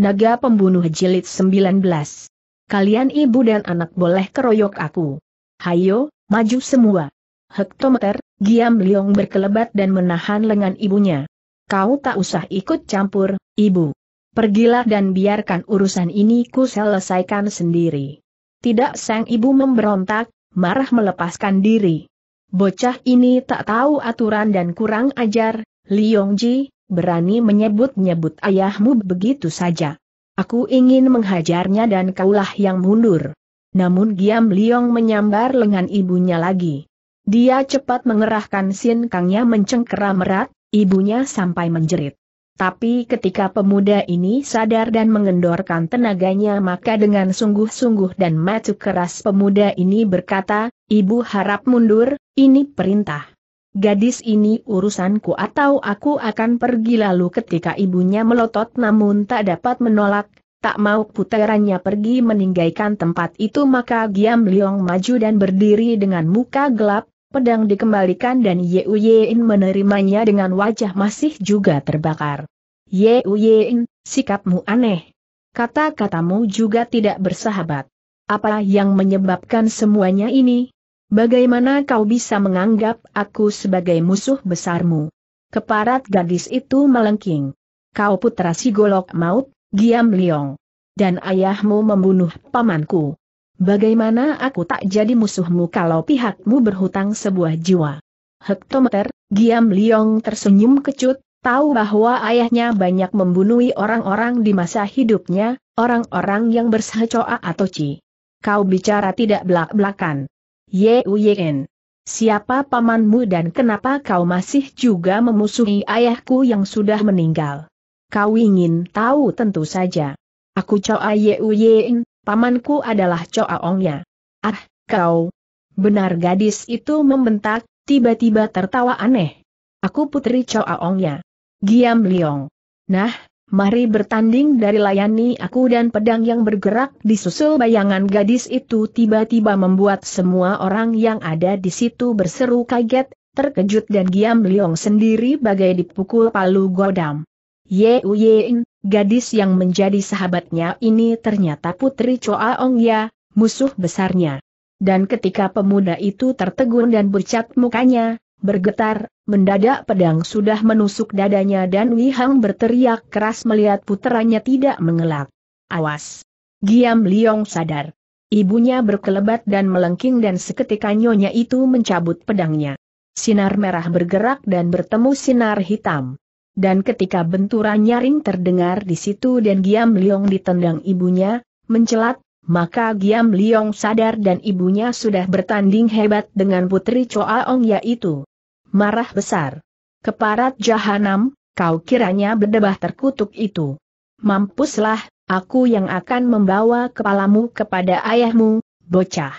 Naga Pembunuh Jilid 19. Kalian ibu dan anak boleh keroyok aku. Hayo, maju semua. Hektometer, Giam Liong berkelebat dan menahan lengan ibunya. Kau tak usah ikut campur, ibu. Pergilah dan biarkan urusan ini ku selesaikan sendiri. Tidak sang ibu memberontak, marah melepaskan diri. Bocah ini tak tahu aturan dan kurang ajar, Liong Ji, berani menyebut-nyebut ayahmu begitu saja. Aku ingin menghajarnya dan kaulah yang mundur. Namun Giam Liong menyambar lengan ibunya lagi. Dia cepat mengerahkan sin kangnya mencengkeram erat, ibunya sampai menjerit. Tapi ketika pemuda ini sadar dan mengendorkan tenaganya maka dengan sungguh-sungguh dan matu keras pemuda ini berkata, Ibu harap mundur, ini perintah gadis ini urusanku atau aku akan pergi lalu ketika ibunya melotot namun tak dapat menolak, tak mau puterannya pergi meninggalkan tempat itu maka Giam Liong maju dan berdiri dengan muka gelap, pedang dikembalikan dan Ye Uyein menerimanya dengan wajah masih juga terbakar. Ye Uyein, sikapmu aneh. Kata-katamu juga tidak bersahabat. Apa yang menyebabkan semuanya ini? Bagaimana kau bisa menganggap aku sebagai musuh besarmu? Keparat gadis itu melengking. Kau putra si golok maut, Giam Liong. Dan ayahmu membunuh pamanku. Bagaimana aku tak jadi musuhmu kalau pihakmu berhutang sebuah jiwa? Hektometer, Giam Liong tersenyum kecut, tahu bahwa ayahnya banyak membunuhi orang-orang di masa hidupnya, orang-orang yang bersahcoa atau ci. Kau bicara tidak belak-belakan. Yuyen. Siapa pamanmu dan kenapa kau masih juga memusuhi ayahku yang sudah meninggal? Kau ingin tahu tentu saja. Aku Choa Yuyen, pamanku adalah Choa Ongnya. Ah, kau. Benar gadis itu membentak, tiba-tiba tertawa aneh. Aku putri Choa Ongnya. Giam Liong. Nah, Mari bertanding dari layani aku dan pedang yang bergerak disusul bayangan gadis itu tiba-tiba membuat semua orang yang ada di situ berseru kaget, terkejut dan Giam Liong sendiri bagai dipukul palu godam. Ye Uyein, gadis yang menjadi sahabatnya ini ternyata putri Choa Ong Ya, musuh besarnya. Dan ketika pemuda itu tertegun dan bercat mukanya, bergetar, mendadak pedang sudah menusuk dadanya dan Wihang berteriak keras melihat puteranya tidak mengelak. Awas! Giam Liong sadar. Ibunya berkelebat dan melengking dan seketika nyonya itu mencabut pedangnya. Sinar merah bergerak dan bertemu sinar hitam. Dan ketika benturan nyaring terdengar di situ dan Giam Liong ditendang ibunya, mencelat, maka Giam Liong sadar dan ibunya sudah bertanding hebat dengan putri Choa Ong yaitu marah besar. Keparat jahanam, kau kiranya berdebah terkutuk itu. Mampuslah, aku yang akan membawa kepalamu kepada ayahmu, bocah.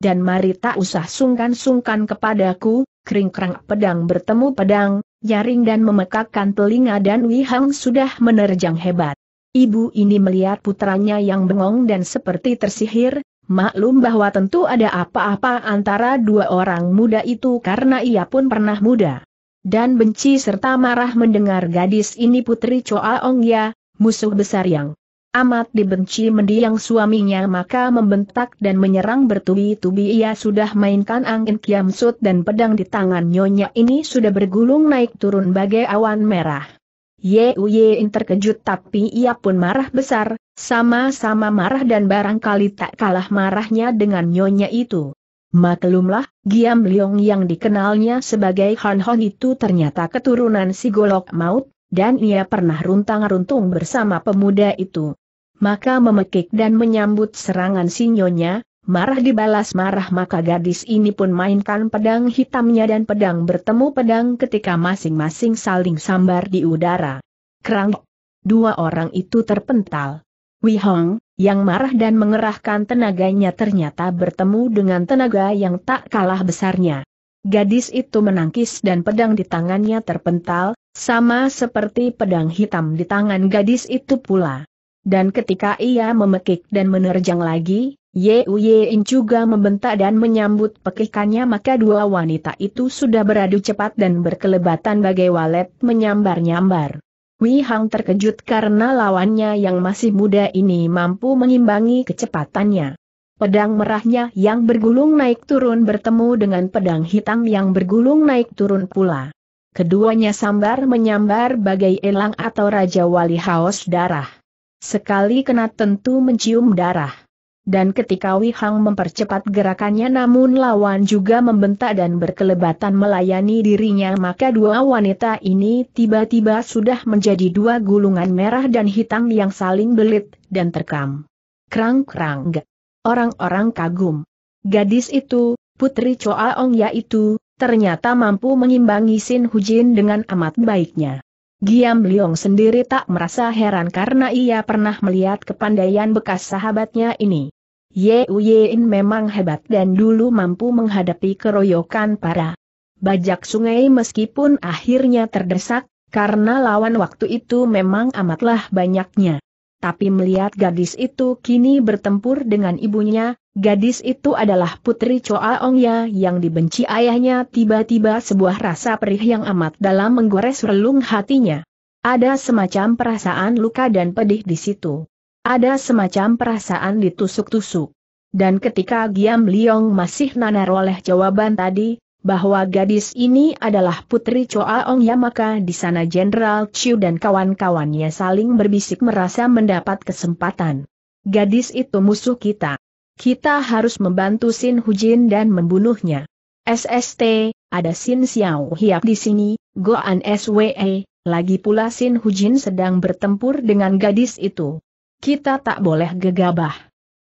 Dan mari tak usah sungkan-sungkan kepadaku, kering-kerang pedang bertemu pedang, nyaring dan memekakkan telinga dan Wihang sudah menerjang hebat. Ibu ini melihat putranya yang bengong dan seperti tersihir, maklum bahwa tentu ada apa-apa antara dua orang muda itu karena ia pun pernah muda. Dan benci serta marah mendengar gadis ini putri Choa ya musuh besar yang amat dibenci mendiang suaminya maka membentak dan menyerang bertubi-tubi ia sudah mainkan angin kiamsut dan pedang di tangan nyonya ini sudah bergulung naik turun bagai awan merah. Uye terkejut tapi ia pun marah besar, sama-sama marah dan barangkali tak kalah marahnya dengan nyonya itu. Maklumlah, Giam Leong yang dikenalnya sebagai Han Hon itu ternyata keturunan si Golok Maut, dan ia pernah runtang-runtung bersama pemuda itu. Maka memekik dan menyambut serangan si nyonya, Marah dibalas marah maka gadis ini pun mainkan pedang hitamnya dan pedang bertemu pedang ketika masing-masing saling sambar di udara. Kerang. Dua orang itu terpental. Hong yang marah dan mengerahkan tenaganya ternyata bertemu dengan tenaga yang tak kalah besarnya. Gadis itu menangkis dan pedang di tangannya terpental, sama seperti pedang hitam di tangan gadis itu pula. Dan ketika ia memekik dan menerjang lagi, Yu juga membentak dan menyambut pekikannya maka dua wanita itu sudah beradu cepat dan berkelebatan bagai walet menyambar-nyambar. Wei Hang terkejut karena lawannya yang masih muda ini mampu mengimbangi kecepatannya. Pedang merahnya yang bergulung naik turun bertemu dengan pedang hitam yang bergulung naik turun pula. Keduanya sambar menyambar bagai elang atau raja wali haus darah. Sekali kena tentu mencium darah dan ketika Wei Hang mempercepat gerakannya namun lawan juga membentak dan berkelebatan melayani dirinya maka dua wanita ini tiba-tiba sudah menjadi dua gulungan merah dan hitam yang saling belit, dan terkam. Krang-krang Orang-orang kagum. Gadis itu, Putri Choa Ong yaitu, ternyata mampu mengimbangi Sin Hujin dengan amat baiknya. Giam Liong sendiri tak merasa heran karena ia pernah melihat kepandaian bekas sahabatnya ini. Ye Uyein memang hebat dan dulu mampu menghadapi keroyokan para bajak sungai meskipun akhirnya terdesak, karena lawan waktu itu memang amatlah banyaknya. Tapi melihat gadis itu kini bertempur dengan ibunya, Gadis itu adalah putri Choa Ya yang dibenci ayahnya tiba-tiba sebuah rasa perih yang amat dalam menggores relung hatinya. Ada semacam perasaan luka dan pedih di situ. Ada semacam perasaan ditusuk-tusuk. Dan ketika Giam Liong masih nanar oleh jawaban tadi, bahwa gadis ini adalah putri Choa Ong Ya maka di sana Jenderal Chiu dan kawan-kawannya saling berbisik merasa mendapat kesempatan. Gadis itu musuh kita. Kita harus membantu Sin Hujin dan membunuhnya. SST, ada Sin Xiao Hiap di sini, Goan SWE, lagi pula Sin Hujin sedang bertempur dengan gadis itu. Kita tak boleh gegabah.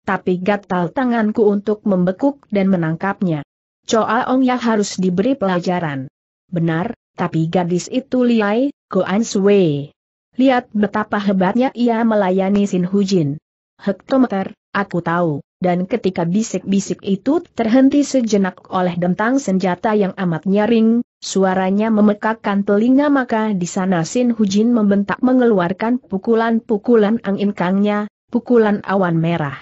Tapi gatal tanganku untuk membekuk dan menangkapnya. Choa Ong ya harus diberi pelajaran. Benar, tapi gadis itu liai, Goan Swe. Lihat betapa hebatnya ia melayani Sin Hujin. Hektometer, aku tahu dan ketika bisik-bisik itu terhenti sejenak oleh dentang senjata yang amat nyaring, suaranya memekakkan telinga maka di sana Sin Hujin membentak mengeluarkan pukulan-pukulan angin kangnya, pukulan awan merah.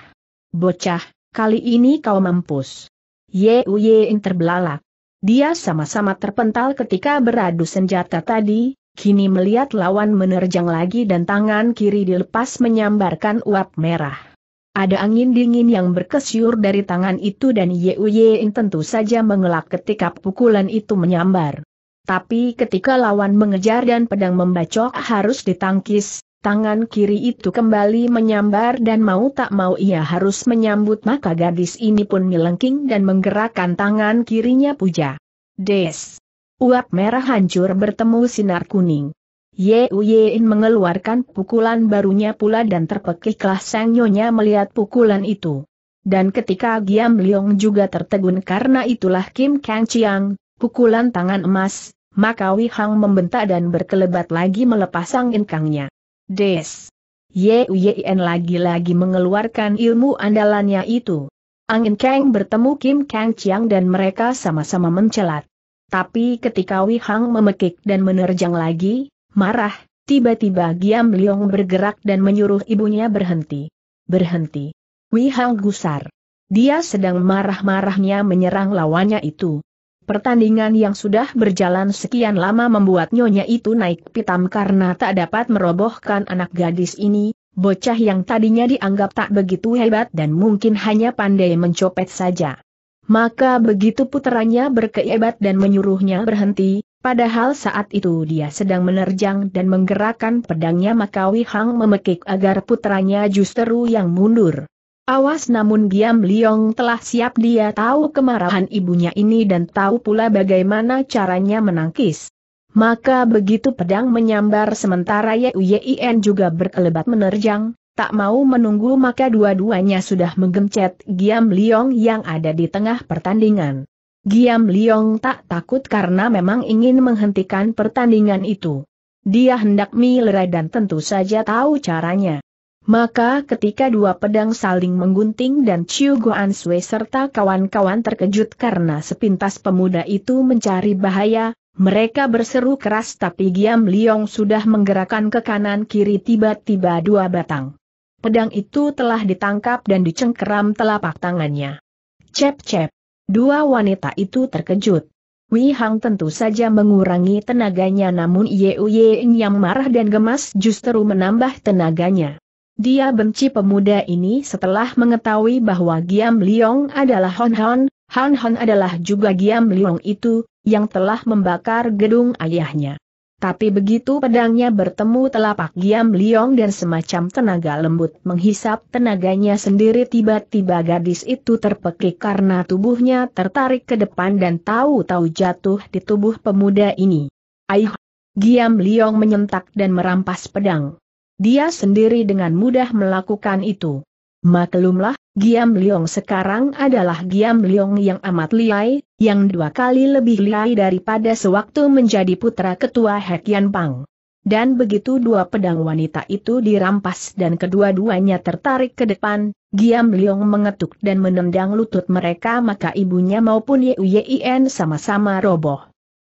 Bocah, kali ini kau mampus. Ye Uyein terbelalak. Dia sama-sama terpental ketika beradu senjata tadi, kini melihat lawan menerjang lagi dan tangan kiri dilepas menyambarkan uap merah. Ada angin dingin yang berkesyur dari tangan itu dan Yein tentu saja mengelak ketika pukulan itu menyambar. Tapi ketika lawan mengejar dan pedang membacok harus ditangkis, tangan kiri itu kembali menyambar dan mau tak mau ia harus menyambut maka gadis ini pun melengking dan menggerakkan tangan kirinya puja. Des! Uap merah hancur bertemu sinar kuning. Ye Uyein mengeluarkan pukulan barunya pula dan terpekiklah sang nyonya melihat pukulan itu. Dan ketika Giam Liong juga tertegun karena itulah Kim Kang Chiang, pukulan tangan emas, maka Wei Hang membentak dan berkelebat lagi melepas sang inkangnya. Des! Ye Uyein lagi-lagi mengeluarkan ilmu andalannya itu. Angin Kang bertemu Kim Kang Chiang dan mereka sama-sama mencelat. Tapi ketika Wei Hang memekik dan menerjang lagi, marah, tiba-tiba Giam Liong bergerak dan menyuruh ibunya berhenti. Berhenti. Hang gusar. Dia sedang marah-marahnya menyerang lawannya itu. Pertandingan yang sudah berjalan sekian lama membuat nyonya itu naik pitam karena tak dapat merobohkan anak gadis ini, bocah yang tadinya dianggap tak begitu hebat dan mungkin hanya pandai mencopet saja. Maka begitu putranya berkeibat dan menyuruhnya berhenti, Padahal saat itu dia sedang menerjang dan menggerakkan pedangnya Makawi Hang memekik agar putranya justru yang mundur. Awas namun Giam Liong telah siap dia tahu kemarahan ibunya ini dan tahu pula bagaimana caranya menangkis. Maka begitu pedang menyambar sementara Yuyin juga berkelebat menerjang, tak mau menunggu maka dua-duanya sudah menggencet Giam Liong yang ada di tengah pertandingan. Giam Liong tak takut karena memang ingin menghentikan pertandingan itu. Dia hendak milerai dan tentu saja tahu caranya. Maka ketika dua pedang saling menggunting dan Chiu Guan Sui serta kawan-kawan terkejut karena sepintas pemuda itu mencari bahaya, mereka berseru keras tapi Giam Liong sudah menggerakkan ke kanan kiri tiba-tiba dua batang. Pedang itu telah ditangkap dan dicengkeram telapak tangannya. Cep-cep. Dua wanita itu terkejut. Wei Hang tentu saja mengurangi tenaganya namun Ye Yen yang marah dan gemas justru menambah tenaganya. Dia benci pemuda ini setelah mengetahui bahwa Giam Liong adalah Hon Hon, Hon Hon adalah juga Giam Liong itu, yang telah membakar gedung ayahnya. Tapi begitu pedangnya bertemu telapak Giam Liong dan semacam tenaga lembut menghisap tenaganya sendiri tiba-tiba gadis itu terpekik karena tubuhnya tertarik ke depan dan tahu-tahu jatuh di tubuh pemuda ini. Aih! Giam Liong menyentak dan merampas pedang. Dia sendiri dengan mudah melakukan itu. Maklumlah, Giam Liong sekarang adalah Giam Liong yang amat liai, yang dua kali lebih liai daripada sewaktu menjadi putra ketua Hekian Pang. Dan begitu dua pedang wanita itu dirampas dan kedua-duanya tertarik ke depan, Giam Liong mengetuk dan menendang lutut mereka maka ibunya maupun Ye Yien sama-sama roboh.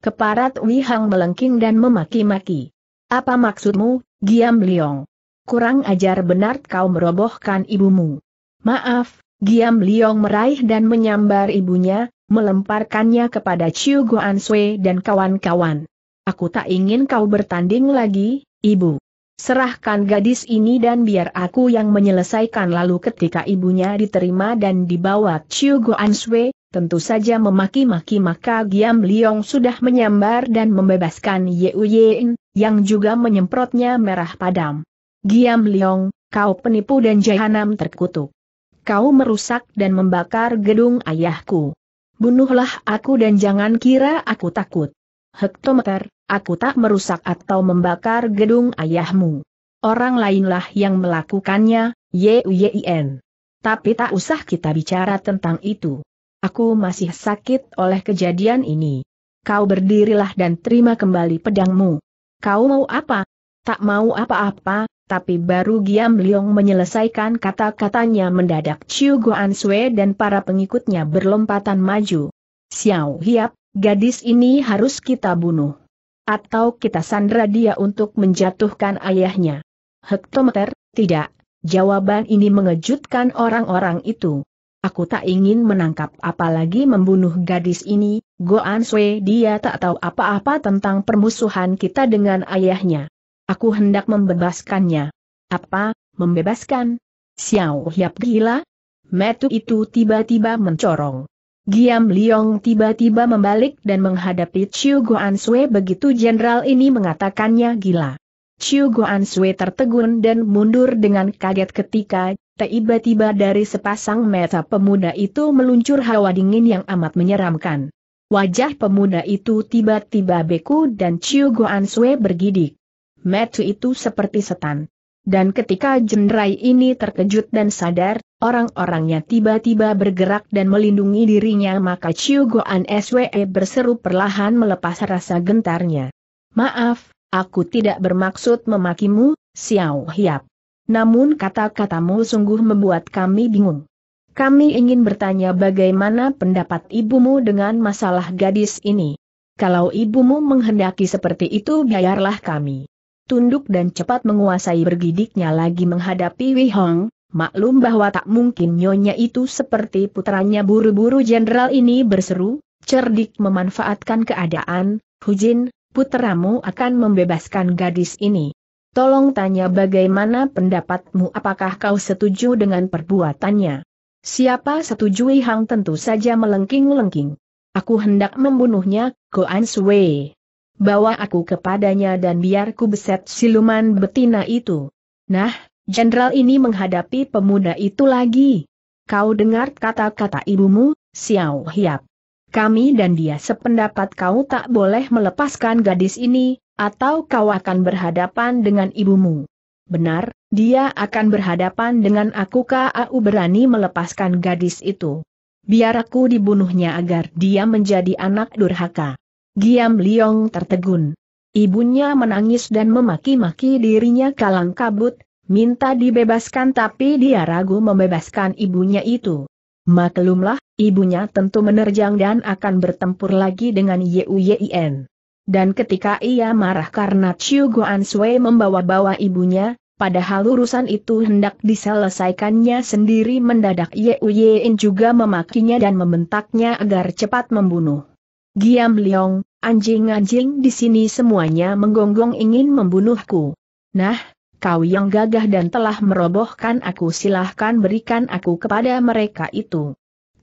Keparat Wei Hang melengking dan memaki-maki. Apa maksudmu, Giam Liong? Kurang ajar benar kau merobohkan ibumu. Maaf, Giam Liong meraih dan menyambar ibunya, melemparkannya kepada Chiu Guan Sui dan kawan-kawan. Aku tak ingin kau bertanding lagi, ibu. Serahkan gadis ini dan biar aku yang menyelesaikan lalu ketika ibunya diterima dan dibawa Chiu Guan Sui, tentu saja memaki-maki maka Giam Liong sudah menyambar dan membebaskan Ye Uyen, yang juga menyemprotnya merah padam. Giam Liong, kau penipu dan jahanam terkutuk kau merusak dan membakar gedung ayahku. Bunuhlah aku dan jangan kira aku takut. Hektometer, aku tak merusak atau membakar gedung ayahmu. Orang lainlah yang melakukannya, Yuyin. Tapi tak usah kita bicara tentang itu. Aku masih sakit oleh kejadian ini. Kau berdirilah dan terima kembali pedangmu. Kau mau apa? Tak mau apa-apa, tapi baru Giam Liong menyelesaikan kata-katanya mendadak Chiu Guan Sui dan para pengikutnya berlompatan maju. Xiao Hiap, gadis ini harus kita bunuh. Atau kita sandra dia untuk menjatuhkan ayahnya. Hektometer, tidak. Jawaban ini mengejutkan orang-orang itu. Aku tak ingin menangkap apalagi membunuh gadis ini, Goan Sui dia tak tahu apa-apa tentang permusuhan kita dengan ayahnya. Aku hendak membebaskannya. Apa, membebaskan? Xiao Hiap gila? Metu itu tiba-tiba mencorong. Giam Liong tiba-tiba membalik dan menghadapi Chiu Guan Sui begitu jenderal ini mengatakannya gila. Chiu Guan Sui tertegun dan mundur dengan kaget ketika tiba-tiba dari sepasang mata pemuda itu meluncur hawa dingin yang amat menyeramkan. Wajah pemuda itu tiba-tiba beku dan Chiu Guan Sui bergidik. Metu itu seperti setan. Dan ketika jenderai ini terkejut dan sadar, orang-orangnya tiba-tiba bergerak dan melindungi dirinya maka Chiu Goan SWE berseru perlahan melepas rasa gentarnya. Maaf, aku tidak bermaksud memakimu, Xiao Hiap. Namun kata-katamu sungguh membuat kami bingung. Kami ingin bertanya bagaimana pendapat ibumu dengan masalah gadis ini. Kalau ibumu menghendaki seperti itu biarlah kami tunduk dan cepat menguasai bergidiknya lagi menghadapi Wei Hong, maklum bahwa tak mungkin nyonya itu seperti putranya buru-buru jenderal ini berseru, cerdik memanfaatkan keadaan, Hujin, putramu akan membebaskan gadis ini. Tolong tanya bagaimana pendapatmu apakah kau setuju dengan perbuatannya. Siapa setuju Hang tentu saja melengking-lengking. Aku hendak membunuhnya, Goan Sui bawa aku kepadanya dan biarku beset siluman betina itu. Nah, jenderal ini menghadapi pemuda itu lagi. Kau dengar kata-kata ibumu, Xiao Hiap. Kami dan dia sependapat kau tak boleh melepaskan gadis ini, atau kau akan berhadapan dengan ibumu. Benar, dia akan berhadapan dengan aku kau berani melepaskan gadis itu. Biar aku dibunuhnya agar dia menjadi anak durhaka. Giam Liong tertegun. Ibunya menangis dan memaki-maki dirinya kalang kabut, minta dibebaskan tapi dia ragu membebaskan ibunya itu. Maklumlah, ibunya tentu menerjang dan akan bertempur lagi dengan Yuyin. Dan ketika ia marah karena Chiu Guan Sui membawa-bawa ibunya, padahal urusan itu hendak diselesaikannya sendiri mendadak Yuyin juga memakinya dan membentaknya agar cepat membunuh. Giam Liong, anjing-anjing di sini semuanya menggonggong ingin membunuhku. Nah, kau yang gagah dan telah merobohkan aku silahkan berikan aku kepada mereka itu.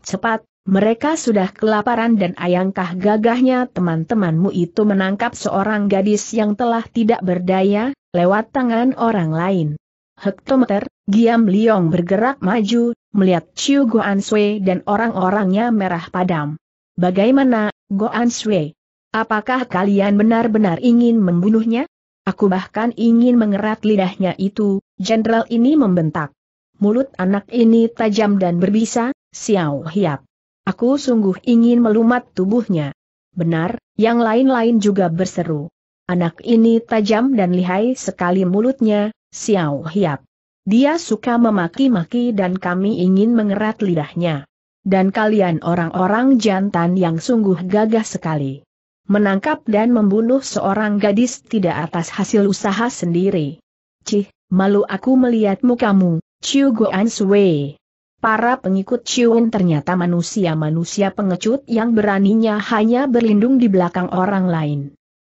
Cepat, mereka sudah kelaparan dan ayangkah gagahnya teman-temanmu itu menangkap seorang gadis yang telah tidak berdaya, lewat tangan orang lain. Hektometer, Giam Liong bergerak maju, melihat Chiu Guan Sui dan orang-orangnya merah padam. Bagaimana, Goan Sui? Apakah kalian benar-benar ingin membunuhnya? Aku bahkan ingin mengerat lidahnya itu, jenderal ini membentak. Mulut anak ini tajam dan berbisa, Xiao Hiap. Aku sungguh ingin melumat tubuhnya. Benar, yang lain-lain juga berseru. Anak ini tajam dan lihai sekali mulutnya, Xiao Hiap. Dia suka memaki-maki dan kami ingin mengerat lidahnya dan kalian orang-orang jantan yang sungguh gagah sekali. Menangkap dan membunuh seorang gadis tidak atas hasil usaha sendiri. Cih, malu aku melihatmu kamu, Chiu Guan Sui. Para pengikut Chiu ternyata manusia-manusia pengecut yang beraninya hanya berlindung di belakang orang lain.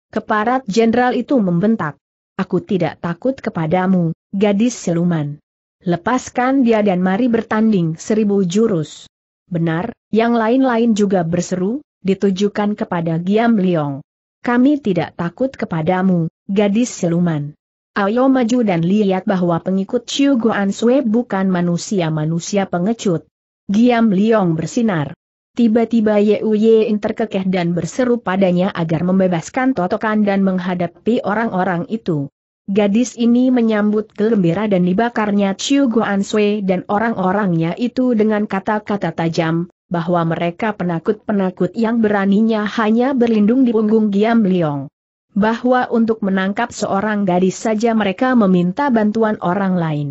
Keparat jenderal itu membentak. Aku tidak takut kepadamu, gadis siluman. Lepaskan dia dan mari bertanding seribu jurus. Benar, yang lain-lain juga berseru, ditujukan kepada Giam Liong. Kami tidak takut kepadamu, gadis siluman. Ayo maju dan lihat bahwa pengikut Chiu Guan Sui bukan manusia-manusia pengecut. Giam Liong bersinar. Tiba-tiba Yu Ying terkekeh dan berseru padanya agar membebaskan totokan dan menghadapi orang-orang itu. Gadis ini menyambut gembira dan dibakarnya Chiu Guan Sui dan orang-orangnya itu dengan kata-kata tajam, bahwa mereka penakut-penakut yang beraninya hanya berlindung di punggung Giam Liong. Bahwa untuk menangkap seorang gadis saja mereka meminta bantuan orang lain.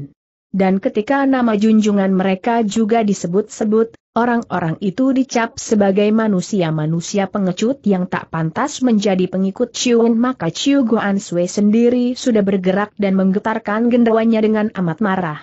Dan ketika nama junjungan mereka juga disebut-sebut, Orang-orang itu dicap sebagai manusia-manusia pengecut yang tak pantas menjadi pengikut Chiun maka Chiu Guan Sui sendiri sudah bergerak dan menggetarkan gendawanya dengan amat marah.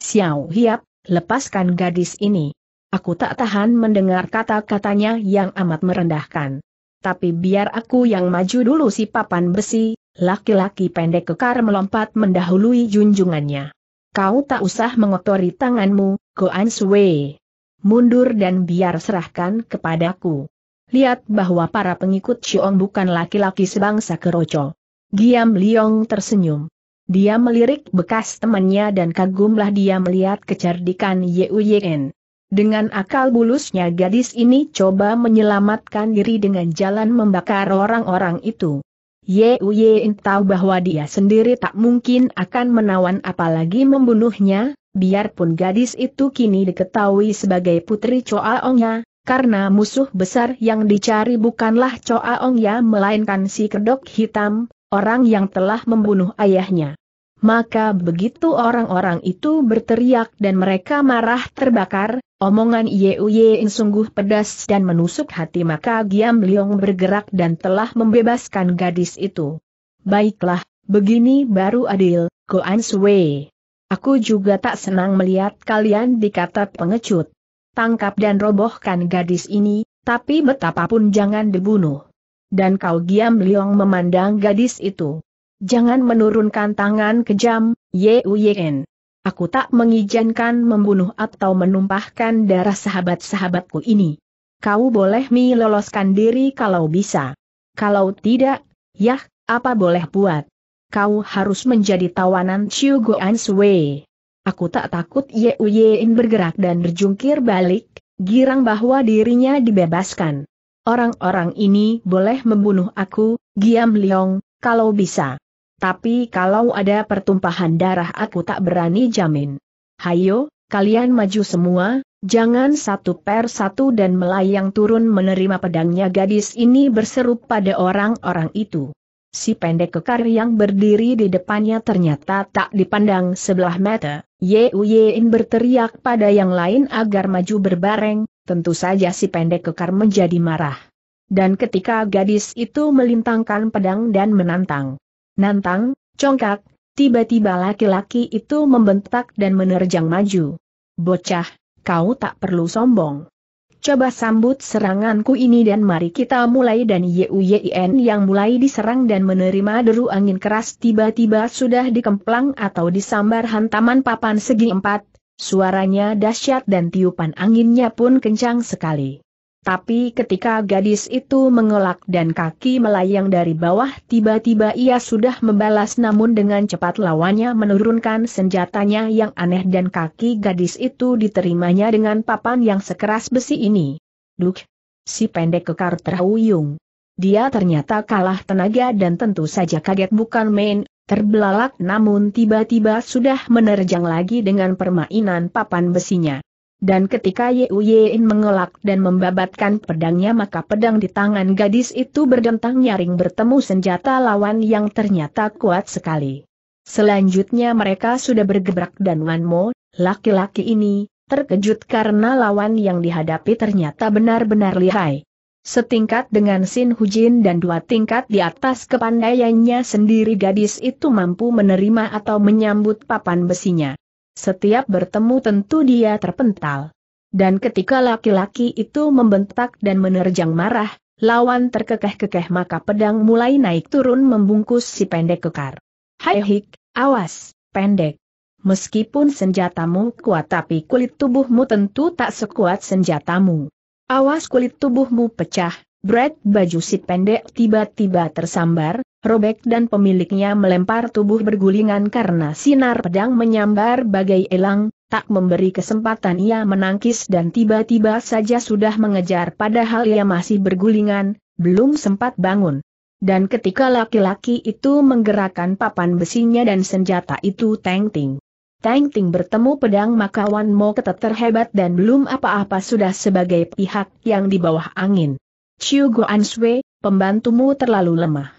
Xiao Hiap, lepaskan gadis ini. Aku tak tahan mendengar kata-katanya yang amat merendahkan. Tapi biar aku yang maju dulu si papan besi, laki-laki pendek kekar melompat mendahului junjungannya. Kau tak usah mengotori tanganmu, Goan Sui mundur dan biar serahkan kepadaku. Lihat bahwa para pengikut Xiong bukan laki-laki sebangsa keroco. Giam Liong tersenyum. Dia melirik bekas temannya dan kagumlah dia melihat kecerdikan Yuyen. Dengan akal bulusnya gadis ini coba menyelamatkan diri dengan jalan membakar orang-orang itu. Yuyen tahu bahwa dia sendiri tak mungkin akan menawan apalagi membunuhnya, biarpun gadis itu kini diketahui sebagai putri Ongnya, karena musuh besar yang dicari bukanlah Ongnya melainkan si kedok hitam, orang yang telah membunuh ayahnya. Maka begitu orang-orang itu berteriak dan mereka marah terbakar, omongan Yeuyein sungguh pedas dan menusuk hati maka Giam Liong bergerak dan telah membebaskan gadis itu. Baiklah, begini baru adil, Goan Suwei. Aku juga tak senang melihat kalian dikata pengecut. Tangkap dan robohkan gadis ini, tapi betapapun jangan dibunuh. Dan kau giam Liong memandang gadis itu. Jangan menurunkan tangan kejam, Yuen. Aku tak mengizinkan membunuh atau menumpahkan darah sahabat-sahabatku ini. Kau boleh meloloskan diri kalau bisa. Kalau tidak, yah, apa boleh buat? kau harus menjadi tawanan Chiu Guan Sui. Aku tak takut Ye Uyein bergerak dan berjungkir balik, girang bahwa dirinya dibebaskan. Orang-orang ini boleh membunuh aku, Giam Leong, kalau bisa. Tapi kalau ada pertumpahan darah aku tak berani jamin. Hayo, kalian maju semua, jangan satu per satu dan melayang turun menerima pedangnya gadis ini berseru pada orang-orang itu si pendek kekar yang berdiri di depannya ternyata tak dipandang sebelah mata. Uyein berteriak pada yang lain agar maju berbareng, tentu saja si pendek kekar menjadi marah. Dan ketika gadis itu melintangkan pedang dan menantang, nantang, congkak, tiba-tiba laki-laki itu membentak dan menerjang maju. Bocah, kau tak perlu sombong. Coba sambut seranganku ini dan mari kita mulai dan Yuyin yang mulai diserang dan menerima deru angin keras tiba-tiba sudah dikemplang atau disambar hantaman papan segi empat, suaranya dahsyat dan tiupan anginnya pun kencang sekali. Tapi ketika gadis itu mengelak dan kaki melayang dari bawah tiba-tiba ia sudah membalas namun dengan cepat lawannya menurunkan senjatanya yang aneh dan kaki gadis itu diterimanya dengan papan yang sekeras besi ini. Duk! Si pendek kekar terhuyung. Dia ternyata kalah tenaga dan tentu saja kaget bukan main, terbelalak namun tiba-tiba sudah menerjang lagi dengan permainan papan besinya. Dan ketika Ye Uyein mengelak dan membabatkan pedangnya maka pedang di tangan gadis itu berdentang nyaring bertemu senjata lawan yang ternyata kuat sekali. Selanjutnya mereka sudah bergebrak dan Wanmo, laki-laki ini, terkejut karena lawan yang dihadapi ternyata benar-benar lihai. Setingkat dengan Sin Hujin dan dua tingkat di atas kepandaiannya sendiri gadis itu mampu menerima atau menyambut papan besinya. Setiap bertemu tentu dia terpental. Dan ketika laki-laki itu membentak dan menerjang marah, lawan terkekeh-kekeh maka pedang mulai naik turun membungkus si pendek kekar. Hai hik, awas, pendek. Meskipun senjatamu kuat tapi kulit tubuhmu tentu tak sekuat senjatamu. Awas kulit tubuhmu pecah, bret baju si pendek tiba-tiba tersambar, robek dan pemiliknya melempar tubuh bergulingan karena sinar pedang menyambar bagai elang, tak memberi kesempatan ia menangkis dan tiba-tiba saja sudah mengejar padahal ia masih bergulingan, belum sempat bangun. Dan ketika laki-laki itu menggerakkan papan besinya dan senjata itu teng-ting. Teng-ting bertemu pedang makawan Mo ketat terhebat dan belum apa-apa sudah sebagai pihak yang di bawah angin. Chiu Guan Sui, pembantumu terlalu lemah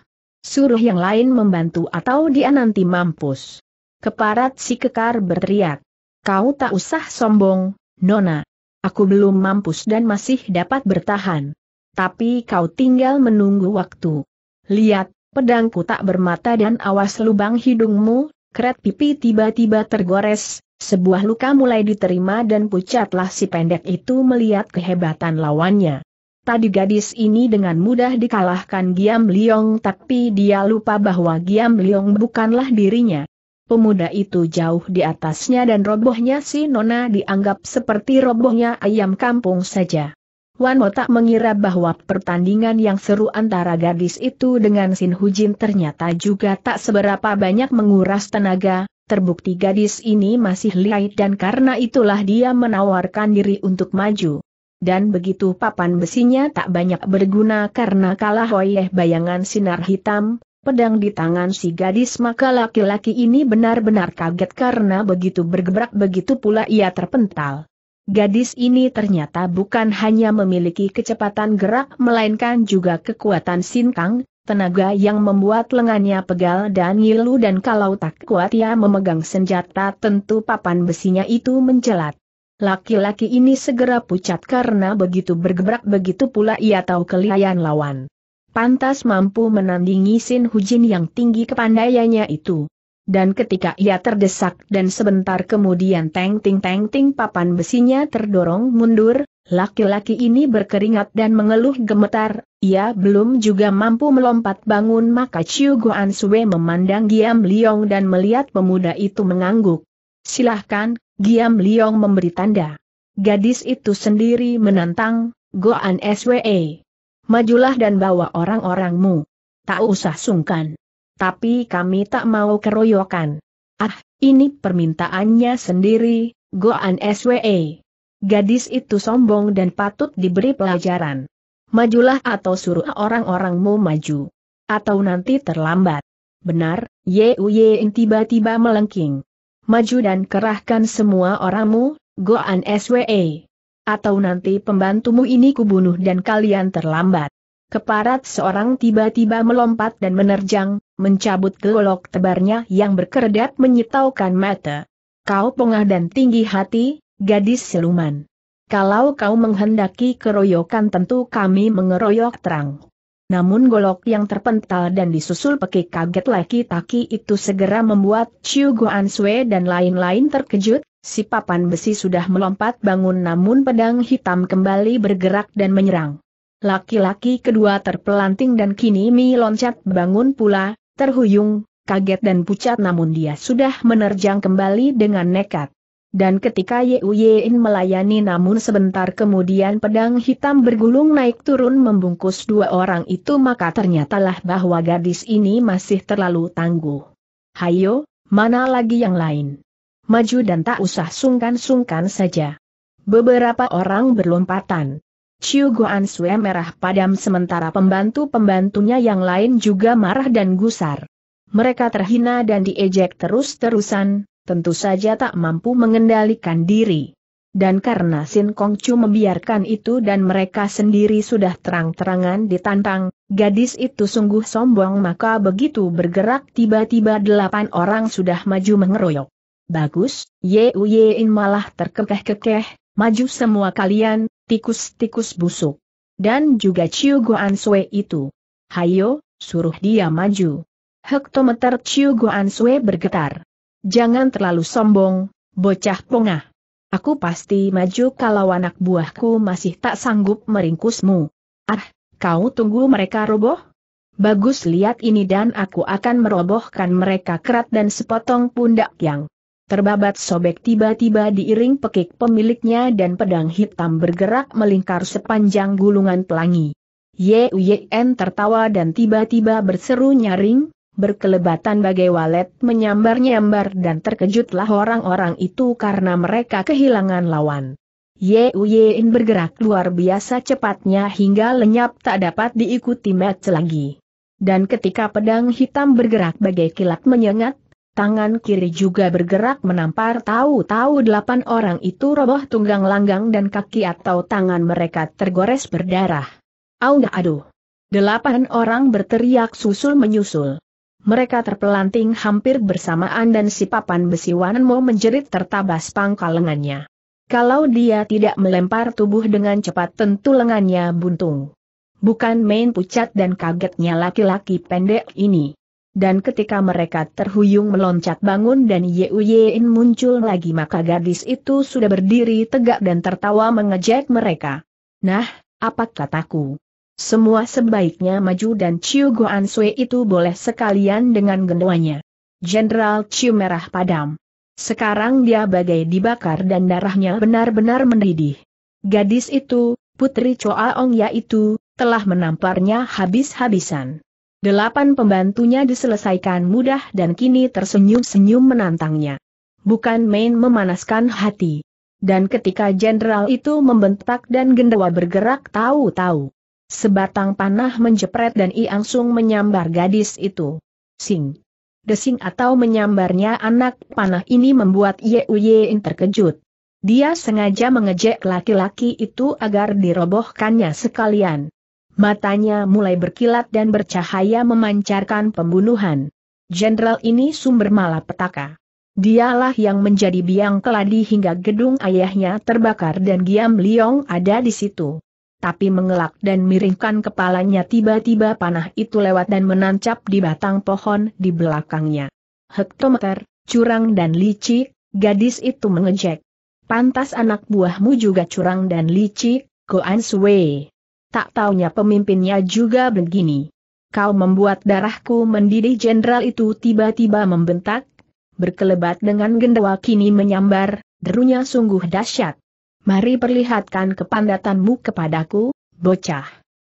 suruh yang lain membantu atau dia nanti mampus. Keparat si kekar berteriak. Kau tak usah sombong, Nona. Aku belum mampus dan masih dapat bertahan. Tapi kau tinggal menunggu waktu. Lihat, pedangku tak bermata dan awas lubang hidungmu, kret pipi tiba-tiba tergores, sebuah luka mulai diterima dan pucatlah si pendek itu melihat kehebatan lawannya. Tadi gadis ini dengan mudah dikalahkan Giam Liong tapi dia lupa bahwa Giam Liong bukanlah dirinya. Pemuda itu jauh di atasnya dan robohnya si Nona dianggap seperti robohnya ayam kampung saja. Wan Mo tak mengira bahwa pertandingan yang seru antara gadis itu dengan Sin Hujin ternyata juga tak seberapa banyak menguras tenaga, terbukti gadis ini masih lihai dan karena itulah dia menawarkan diri untuk maju. Dan begitu papan besinya tak banyak berguna karena kalah oleh bayangan sinar hitam, pedang di tangan si gadis maka laki-laki ini benar-benar kaget karena begitu bergebrak begitu pula ia terpental. Gadis ini ternyata bukan hanya memiliki kecepatan gerak melainkan juga kekuatan sinkang, tenaga yang membuat lengannya pegal dan ngilu dan kalau tak kuat ia memegang senjata tentu papan besinya itu menjelat. Laki-laki ini segera pucat karena begitu bergebrak begitu pula ia tahu kelihayan lawan. Pantas mampu menandingi Sin Hujin yang tinggi kepandaiannya itu. Dan ketika ia terdesak dan sebentar kemudian teng-ting-teng-ting papan besinya terdorong mundur, laki-laki ini berkeringat dan mengeluh gemetar, ia belum juga mampu melompat bangun maka Chiu Guan Sue memandang Giam Liong dan melihat pemuda itu mengangguk. Silahkan, Giam Liong memberi tanda. Gadis itu sendiri menantang, Goan SWE. Majulah dan bawa orang-orangmu. Tak usah sungkan. Tapi kami tak mau keroyokan. Ah, ini permintaannya sendiri, Goan SWE. Gadis itu sombong dan patut diberi pelajaran. Majulah atau suruh orang-orangmu maju. Atau nanti terlambat. Benar, Yeuyen tiba-tiba melengking maju dan kerahkan semua orangmu, Goan SWE. Atau nanti pembantumu ini kubunuh dan kalian terlambat. Keparat seorang tiba-tiba melompat dan menerjang, mencabut golok tebarnya yang berkerdat menyitaukan mata. Kau pongah dan tinggi hati, gadis siluman. Kalau kau menghendaki keroyokan tentu kami mengeroyok terang. Namun golok yang terpental dan disusul pekik kaget laki taki itu segera membuat Chiu Guan Sui dan lain-lain terkejut, si papan besi sudah melompat bangun namun pedang hitam kembali bergerak dan menyerang. Laki-laki kedua terpelanting dan kini Mi loncat bangun pula, terhuyung, kaget dan pucat namun dia sudah menerjang kembali dengan nekat. Dan ketika Yu melayani namun sebentar kemudian pedang hitam bergulung naik turun membungkus dua orang itu maka ternyatalah bahwa gadis ini masih terlalu tangguh. Hayo, mana lagi yang lain? Maju dan tak usah sungkan-sungkan saja. Beberapa orang berlompatan. Chiu Guan Sue merah padam sementara pembantu-pembantunya yang lain juga marah dan gusar. Mereka terhina dan diejek terus-terusan, tentu saja tak mampu mengendalikan diri. Dan karena Sin Kong Chu membiarkan itu dan mereka sendiri sudah terang-terangan ditantang, gadis itu sungguh sombong maka begitu bergerak tiba-tiba delapan orang sudah maju mengeroyok. Bagus, Ye Uyein malah terkekeh-kekeh, maju semua kalian, tikus-tikus busuk. Dan juga Chiu Guan Sui itu. Hayo, suruh dia maju. Hektometer Chiu Guan Sui bergetar. Jangan terlalu sombong, bocah pongah. Aku pasti maju kalau anak buahku masih tak sanggup meringkusmu. Ah, kau tunggu mereka roboh? Bagus lihat ini dan aku akan merobohkan mereka kerat dan sepotong pundak yang terbabat sobek tiba-tiba diiring pekik pemiliknya dan pedang hitam bergerak melingkar sepanjang gulungan pelangi. Yen tertawa dan tiba-tiba berseru nyaring, berkelebatan bagai walet menyambar-nyambar dan terkejutlah orang-orang itu karena mereka kehilangan lawan. Uyein bergerak luar biasa cepatnya hingga lenyap tak dapat diikuti match lagi. Dan ketika pedang hitam bergerak bagai kilat menyengat, tangan kiri juga bergerak menampar tahu-tahu delapan orang itu roboh tunggang langgang dan kaki atau tangan mereka tergores berdarah. Aung aduh! Delapan orang berteriak susul menyusul mereka terpelanting hampir bersamaan dan si papan besi Wanenmo menjerit tertabas pangkal lengannya. Kalau dia tidak melempar tubuh dengan cepat tentu lengannya buntung. Bukan main pucat dan kagetnya laki-laki pendek ini. Dan ketika mereka terhuyung meloncat bangun dan yeuyein muncul lagi maka gadis itu sudah berdiri tegak dan tertawa mengejek mereka. Nah, apa kataku? Semua sebaiknya maju dan Chiu Guan Sui itu boleh sekalian dengan gendwanya. Jenderal Chiu merah padam. Sekarang dia bagai dibakar dan darahnya benar-benar mendidih. Gadis itu, Putri Choa Ong yaitu, telah menamparnya habis-habisan. Delapan pembantunya diselesaikan mudah dan kini tersenyum-senyum menantangnya. Bukan main memanaskan hati. Dan ketika jenderal itu membentak dan gendawa bergerak tahu-tahu. Sebatang panah menjepret dan ia langsung menyambar gadis itu. Sing. Desing atau menyambarnya anak panah ini membuat Ye Uyein terkejut. Dia sengaja mengejek laki-laki itu agar dirobohkannya sekalian. Matanya mulai berkilat dan bercahaya memancarkan pembunuhan. Jenderal ini sumber malapetaka. Dialah yang menjadi biang keladi hingga gedung ayahnya terbakar dan Giam Liong ada di situ tapi mengelak dan miringkan kepalanya tiba-tiba panah itu lewat dan menancap di batang pohon di belakangnya. Hektometer, curang dan licik, gadis itu mengejek. Pantas anak buahmu juga curang dan licik, Goan Sui. Tak taunya pemimpinnya juga begini. Kau membuat darahku mendidih jenderal itu tiba-tiba membentak, berkelebat dengan gendawa kini menyambar, derunya sungguh dahsyat. Mari perlihatkan kepandatanmu kepadaku, bocah.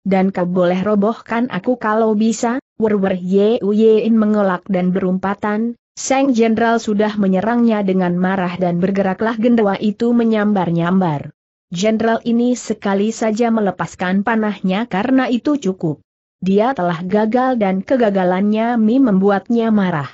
Dan kau boleh robohkan aku kalau bisa, werwer Yein mengelak dan berumpatan, Seng Jenderal sudah menyerangnya dengan marah dan bergeraklah gendawa itu menyambar-nyambar. Jenderal ini sekali saja melepaskan panahnya karena itu cukup. Dia telah gagal dan kegagalannya Mi membuatnya marah.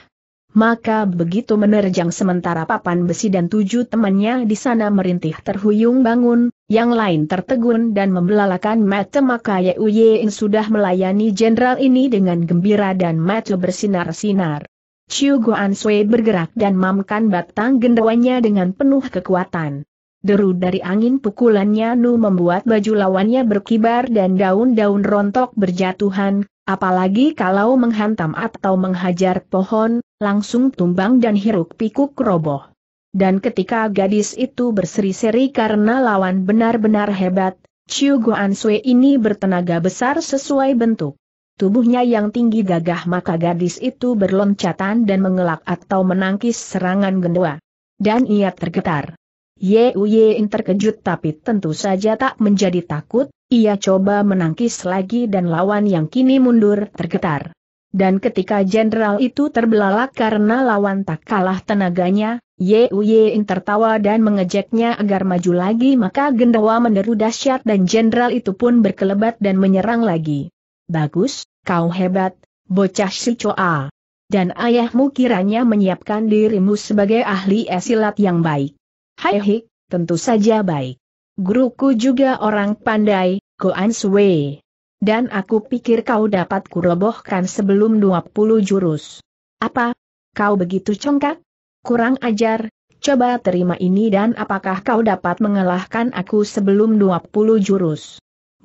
Maka begitu menerjang sementara papan besi dan tujuh temannya di sana merintih terhuyung bangun, yang lain tertegun dan membelalakan mata maka Yuyin sudah melayani jenderal ini dengan gembira dan mata bersinar-sinar. Chiu Guan Sui bergerak dan mamkan batang gendawanya dengan penuh kekuatan. Deru dari angin pukulannya Nu membuat baju lawannya berkibar dan daun-daun rontok berjatuhan, apalagi kalau menghantam atau menghajar pohon, langsung tumbang dan hiruk pikuk roboh. Dan ketika gadis itu berseri-seri karena lawan benar-benar hebat, Chiu Guan Sui ini bertenaga besar sesuai bentuk. Tubuhnya yang tinggi gagah maka gadis itu berloncatan dan mengelak atau menangkis serangan gendua. Dan ia tergetar. Ye Uyein terkejut tapi tentu saja tak menjadi takut, ia coba menangkis lagi dan lawan yang kini mundur tergetar. Dan ketika jenderal itu terbelalak karena lawan tak kalah tenaganya, Ye Ying tertawa dan mengejeknya agar maju lagi maka gendawa menderu dahsyat dan jenderal itu pun berkelebat dan menyerang lagi. Bagus, kau hebat, bocah si Choa. Dan ayahmu kiranya menyiapkan dirimu sebagai ahli esilat yang baik. Hai hik, tentu saja baik. Guruku juga orang pandai, Goan Sui. Dan aku pikir kau dapat kurobohkan sebelum 20 jurus. Apa? Kau begitu congkak? Kurang ajar, coba terima ini dan apakah kau dapat mengalahkan aku sebelum 20 jurus?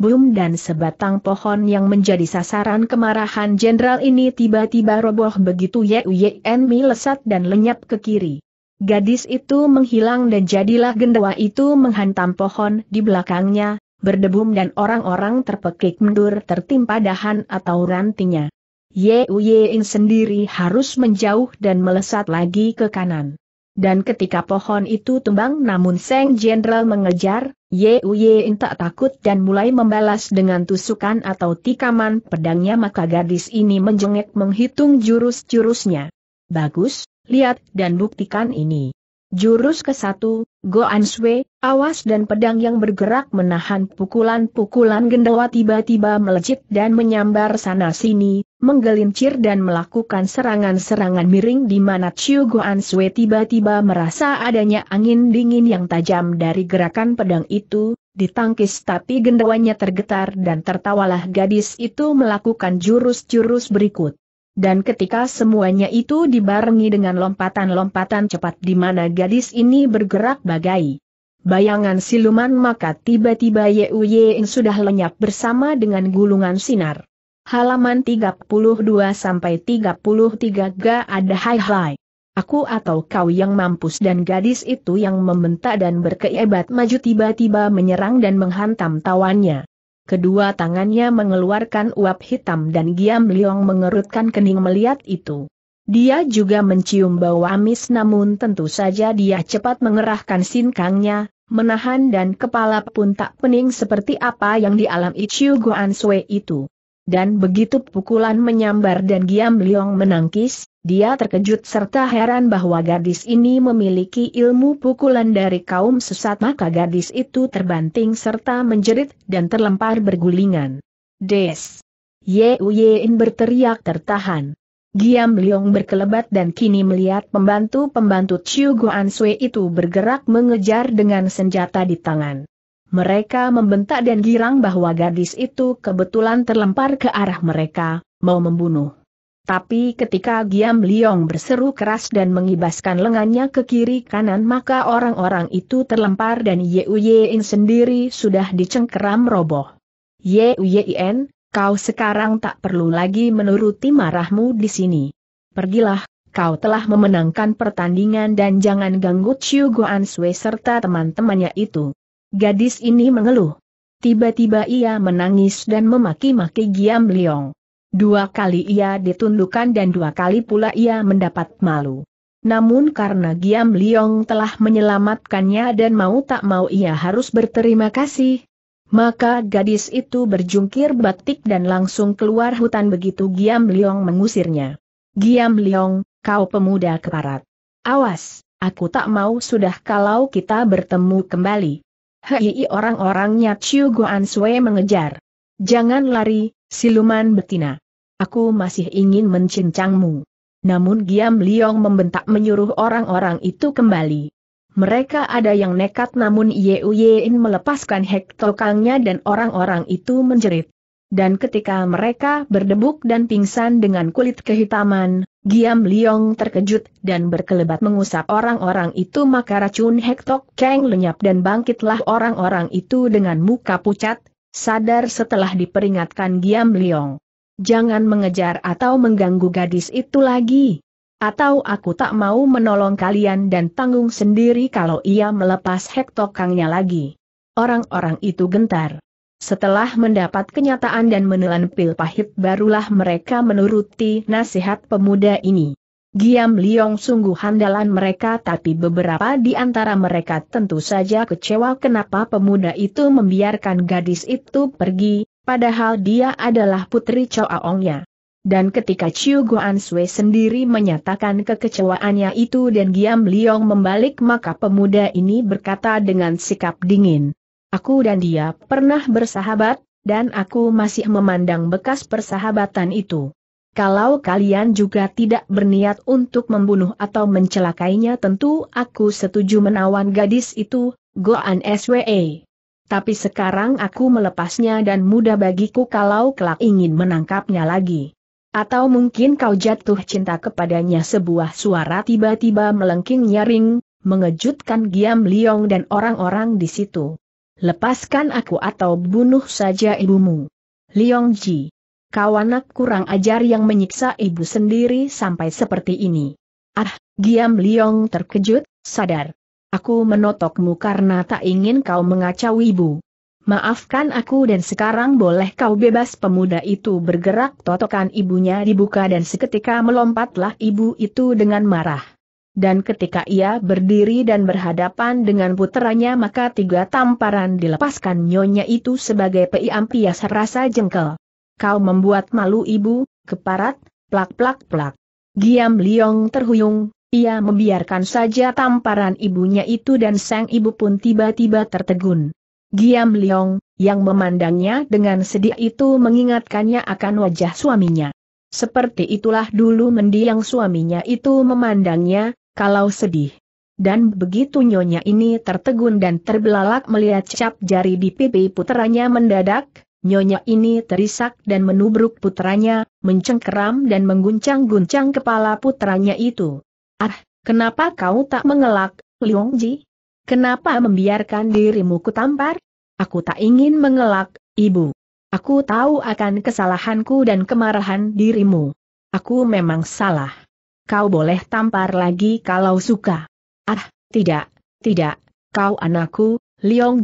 Bum dan sebatang pohon yang menjadi sasaran kemarahan jenderal ini tiba-tiba roboh begitu Yuyen Mi lesat dan lenyap ke kiri. Gadis itu menghilang dan jadilah gendawa itu menghantam pohon di belakangnya, berdebum dan orang-orang terpekik mundur tertimpa dahan atau rantingnya. Ye Yeing sendiri harus menjauh dan melesat lagi ke kanan. Dan ketika pohon itu tumbang namun Seng Jenderal mengejar, Ye Yeing tak takut dan mulai membalas dengan tusukan atau tikaman pedangnya maka gadis ini menjengek menghitung jurus-jurusnya. Bagus, lihat dan buktikan ini. Jurus ke satu, Goan Sui, awas dan pedang yang bergerak menahan pukulan-pukulan gendawa tiba-tiba melejit dan menyambar sana-sini, menggelincir dan melakukan serangan-serangan miring di mana Chiu Goan Sui tiba-tiba merasa adanya angin dingin yang tajam dari gerakan pedang itu, ditangkis tapi gendawanya tergetar dan tertawalah gadis itu melakukan jurus-jurus berikut. Dan ketika semuanya itu dibarengi dengan lompatan-lompatan cepat di mana gadis ini bergerak bagai bayangan siluman maka tiba-tiba Yuyin sudah lenyap bersama dengan gulungan sinar. Halaman 32 sampai 33 ga ada hai-hai. Aku atau kau yang mampus dan gadis itu yang membentak dan berkeibat maju tiba-tiba menyerang dan menghantam tawannya. Kedua tangannya mengeluarkan uap hitam dan Giam Liong mengerutkan kening melihat itu. Dia juga mencium bau amis namun tentu saja dia cepat mengerahkan sinkangnya, menahan dan kepala pun tak pening seperti apa yang dialami Chiu Guan Sui itu dan begitu pukulan menyambar dan Giam Liong menangkis, dia terkejut serta heran bahwa gadis ini memiliki ilmu pukulan dari kaum sesat maka gadis itu terbanting serta menjerit dan terlempar bergulingan. Des! Yein berteriak tertahan. Giam Liong berkelebat dan kini melihat pembantu-pembantu Chiu Guan Sui itu bergerak mengejar dengan senjata di tangan. Mereka membentak dan girang bahwa gadis itu kebetulan terlempar ke arah mereka, mau membunuh. Tapi ketika Giam Liong berseru keras dan mengibaskan lengannya ke kiri kanan maka orang-orang itu terlempar dan Yein sendiri sudah dicengkeram roboh. Yein, kau sekarang tak perlu lagi menuruti marahmu di sini. Pergilah, kau telah memenangkan pertandingan dan jangan ganggu Chiu Guan Sui serta teman-temannya itu. Gadis ini mengeluh. Tiba-tiba ia menangis dan memaki-maki Giam Liong. Dua kali ia ditundukkan dan dua kali pula ia mendapat malu. Namun karena Giam Liong telah menyelamatkannya dan mau tak mau ia harus berterima kasih, maka gadis itu berjungkir batik dan langsung keluar hutan begitu Giam Liong mengusirnya. Giam Liong, kau pemuda keparat. Awas, aku tak mau sudah kalau kita bertemu kembali. Hei orang-orangnya Chiu Guan Sui mengejar. Jangan lari, siluman betina. Aku masih ingin mencincangmu. Namun Giam Liong membentak menyuruh orang-orang itu kembali. Mereka ada yang nekat namun Yeu Yein melepaskan hektokangnya dan orang-orang itu menjerit dan ketika mereka berdebuk dan pingsan dengan kulit kehitaman, Giam Liong terkejut dan berkelebat mengusap orang-orang itu maka racun Hektok Kang lenyap dan bangkitlah orang-orang itu dengan muka pucat, sadar setelah diperingatkan Giam Liong. Jangan mengejar atau mengganggu gadis itu lagi. Atau aku tak mau menolong kalian dan tanggung sendiri kalau ia melepas hektokangnya lagi. Orang-orang itu gentar. Setelah mendapat kenyataan dan menelan pil pahit barulah mereka menuruti nasihat pemuda ini. Giam Liong sungguh handalan mereka tapi beberapa di antara mereka tentu saja kecewa kenapa pemuda itu membiarkan gadis itu pergi, padahal dia adalah putri Choaongnya. Dan ketika Chiu Guan Sui sendiri menyatakan kekecewaannya itu dan Giam Liong membalik maka pemuda ini berkata dengan sikap dingin. Aku dan dia pernah bersahabat, dan aku masih memandang bekas persahabatan itu. Kalau kalian juga tidak berniat untuk membunuh atau mencelakainya tentu aku setuju menawan gadis itu, Goan SWE. Tapi sekarang aku melepasnya dan mudah bagiku kalau kelak ingin menangkapnya lagi. Atau mungkin kau jatuh cinta kepadanya sebuah suara tiba-tiba melengking nyaring, mengejutkan Giam Liong dan orang-orang di situ. Lepaskan aku atau bunuh saja ibumu. Liong Ji. Kawanak kurang ajar yang menyiksa ibu sendiri sampai seperti ini. Ah, Giam Liong terkejut, sadar. Aku menotokmu karena tak ingin kau mengacau ibu. Maafkan aku dan sekarang boleh kau bebas pemuda itu bergerak totokan ibunya dibuka dan seketika melompatlah ibu itu dengan marah dan ketika ia berdiri dan berhadapan dengan puteranya maka tiga tamparan dilepaskan nyonya itu sebagai pias rasa jengkel. Kau membuat malu ibu, keparat, plak-plak-plak. Giam Liong terhuyung, ia membiarkan saja tamparan ibunya itu dan sang ibu pun tiba-tiba tertegun. Giam Liong, yang memandangnya dengan sedih itu mengingatkannya akan wajah suaminya. Seperti itulah dulu mendiang suaminya itu memandangnya, kalau sedih. Dan begitu nyonya ini tertegun dan terbelalak melihat cap jari di pipi puteranya mendadak, nyonya ini terisak dan menubruk putranya, mencengkeram dan mengguncang-guncang kepala putranya itu. Ah, kenapa kau tak mengelak, Liongji? Kenapa membiarkan dirimu kutampar? Aku tak ingin mengelak, ibu. Aku tahu akan kesalahanku dan kemarahan dirimu. Aku memang salah kau boleh tampar lagi kalau suka. Ah, tidak, tidak, kau anakku,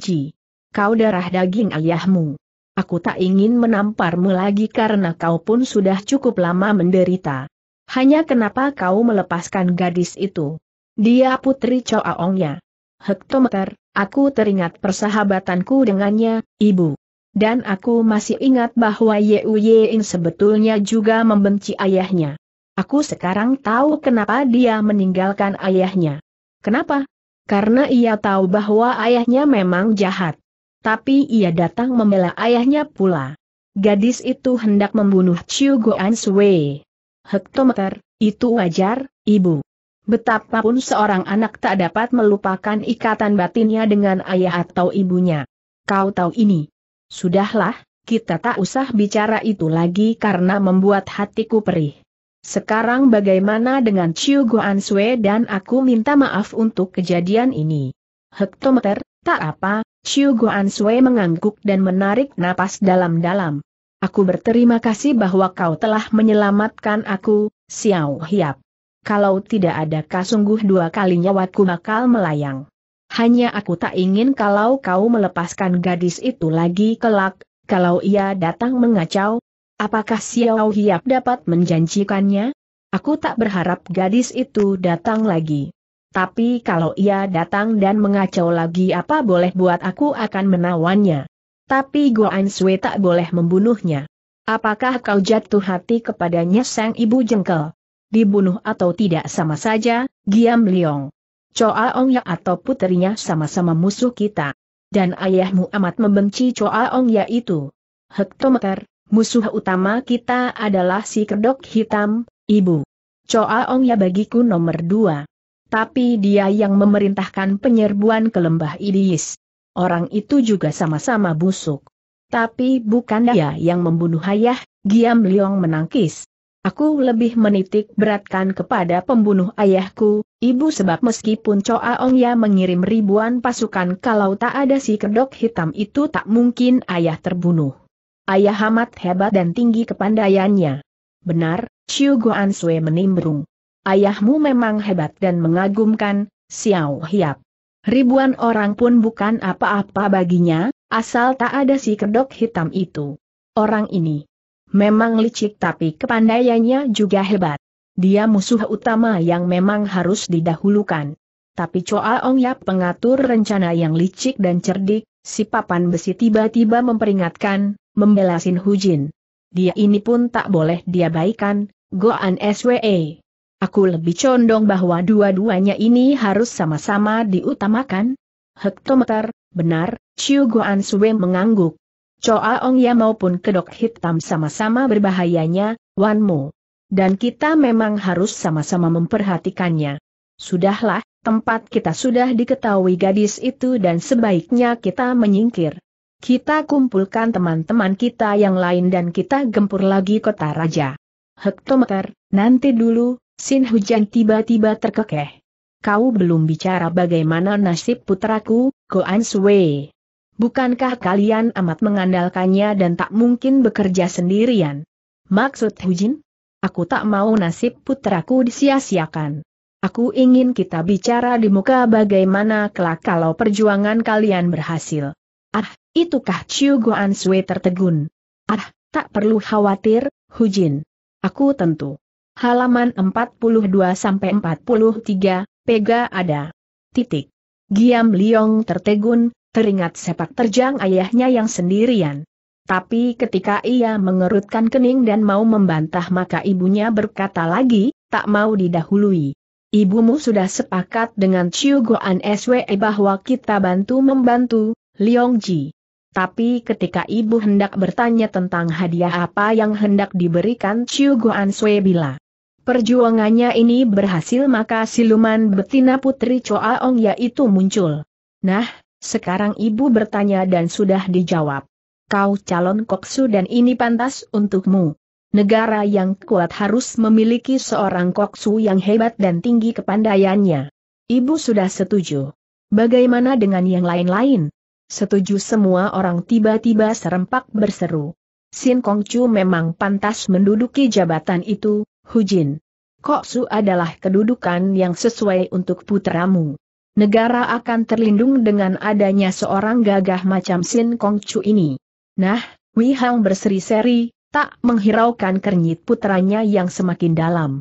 Ji. Kau darah daging ayahmu. Aku tak ingin menamparmu lagi karena kau pun sudah cukup lama menderita. Hanya kenapa kau melepaskan gadis itu? Dia putri Aongnya. Hektometer, aku teringat persahabatanku dengannya, ibu. Dan aku masih ingat bahwa Yeu Yein sebetulnya juga membenci ayahnya. Aku sekarang tahu kenapa dia meninggalkan ayahnya. Kenapa? Karena ia tahu bahwa ayahnya memang jahat. Tapi ia datang membela ayahnya pula. Gadis itu hendak membunuh Chiu Guan Sui. Hektometer, itu wajar, ibu. Betapapun seorang anak tak dapat melupakan ikatan batinnya dengan ayah atau ibunya. Kau tahu ini. Sudahlah, kita tak usah bicara itu lagi karena membuat hatiku perih. Sekarang bagaimana dengan Chiu Guan Sui dan aku minta maaf untuk kejadian ini? Hektometer, tak apa, Chiu Guan Sui mengangguk dan menarik napas dalam-dalam. Aku berterima kasih bahwa kau telah menyelamatkan aku, Xiao Hiap. Kalau tidak ada kasungguh dua kali nyawaku bakal melayang. Hanya aku tak ingin kalau kau melepaskan gadis itu lagi kelak, kalau ia datang mengacau, Apakah Xiao Hiap dapat menjanjikannya? Aku tak berharap gadis itu datang lagi. Tapi kalau ia datang dan mengacau lagi apa boleh buat aku akan menawannya. Tapi Goan Sui tak boleh membunuhnya. Apakah kau jatuh hati kepadanya sang ibu jengkel? Dibunuh atau tidak sama saja, Giam Liong. Choa Ong Ya atau puterinya sama-sama musuh kita. Dan ayahmu amat membenci Choa Ong Ya itu. Hektometer, Musuh utama kita adalah si kedok hitam, ibu. Coa Ong ya bagiku nomor dua. Tapi dia yang memerintahkan penyerbuan ke lembah Idis. Orang itu juga sama-sama busuk. Tapi bukan dia yang membunuh ayah, Giam Liong menangkis. Aku lebih menitik beratkan kepada pembunuh ayahku, ibu sebab meskipun Coa Ong Ya mengirim ribuan pasukan kalau tak ada si kedok hitam itu tak mungkin ayah terbunuh. Ayah amat hebat dan tinggi kepandaiannya. Benar, Chiu Guan Sui menimbrung. Ayahmu memang hebat dan mengagumkan, Xiao Hiap. Ribuan orang pun bukan apa-apa baginya, asal tak ada si kedok hitam itu. Orang ini memang licik tapi kepandaiannya juga hebat. Dia musuh utama yang memang harus didahulukan. Tapi Choa Ong Yap pengatur rencana yang licik dan cerdik, si papan besi tiba-tiba memperingatkan, membela Sin Jin. Dia ini pun tak boleh diabaikan, baikan, Goan SWE. Aku lebih condong bahwa dua-duanya ini harus sama-sama diutamakan. Hektometer, benar, Chiu Goan Sue mengangguk. Choa Ong Ya maupun kedok hitam sama-sama berbahayanya, Wan Mo. Dan kita memang harus sama-sama memperhatikannya. Sudahlah, tempat kita sudah diketahui gadis itu dan sebaiknya kita menyingkir. Kita kumpulkan teman-teman kita yang lain dan kita gempur lagi kota raja. Hektometer, nanti dulu, Sin Hujan tiba-tiba terkekeh. Kau belum bicara bagaimana nasib putraku, Goan Sui. Bukankah kalian amat mengandalkannya dan tak mungkin bekerja sendirian? Maksud Hujin? Aku tak mau nasib putraku disia-siakan. Aku ingin kita bicara di muka bagaimana kelak kalau perjuangan kalian berhasil. Ah, itukah Chiu Guan Sui tertegun. Ah, tak perlu khawatir, Hu Jin. Aku tentu. Halaman 42-43, Pega ada. Titik. Giam Liong tertegun, teringat sepak terjang ayahnya yang sendirian. Tapi ketika ia mengerutkan kening dan mau membantah maka ibunya berkata lagi, tak mau didahului. Ibumu sudah sepakat dengan Chiu Guan SWE bahwa kita bantu membantu, Liong Ji. Tapi ketika ibu hendak bertanya tentang hadiah apa yang hendak diberikan Chiu Guan Sui bila perjuangannya ini berhasil maka siluman betina putri Choa Ong yaitu muncul. Nah, sekarang ibu bertanya dan sudah dijawab. Kau calon koksu dan ini pantas untukmu. Negara yang kuat harus memiliki seorang koksu yang hebat dan tinggi kepandaiannya. Ibu sudah setuju. Bagaimana dengan yang lain-lain? Setuju semua orang tiba-tiba serempak berseru. Sin Kong Chu memang pantas menduduki jabatan itu, Hujin. Kok Su adalah kedudukan yang sesuai untuk putramu. Negara akan terlindung dengan adanya seorang gagah macam Sin Kong Chu ini. Nah, Wei Hang berseri-seri, tak menghiraukan kernyit putranya yang semakin dalam.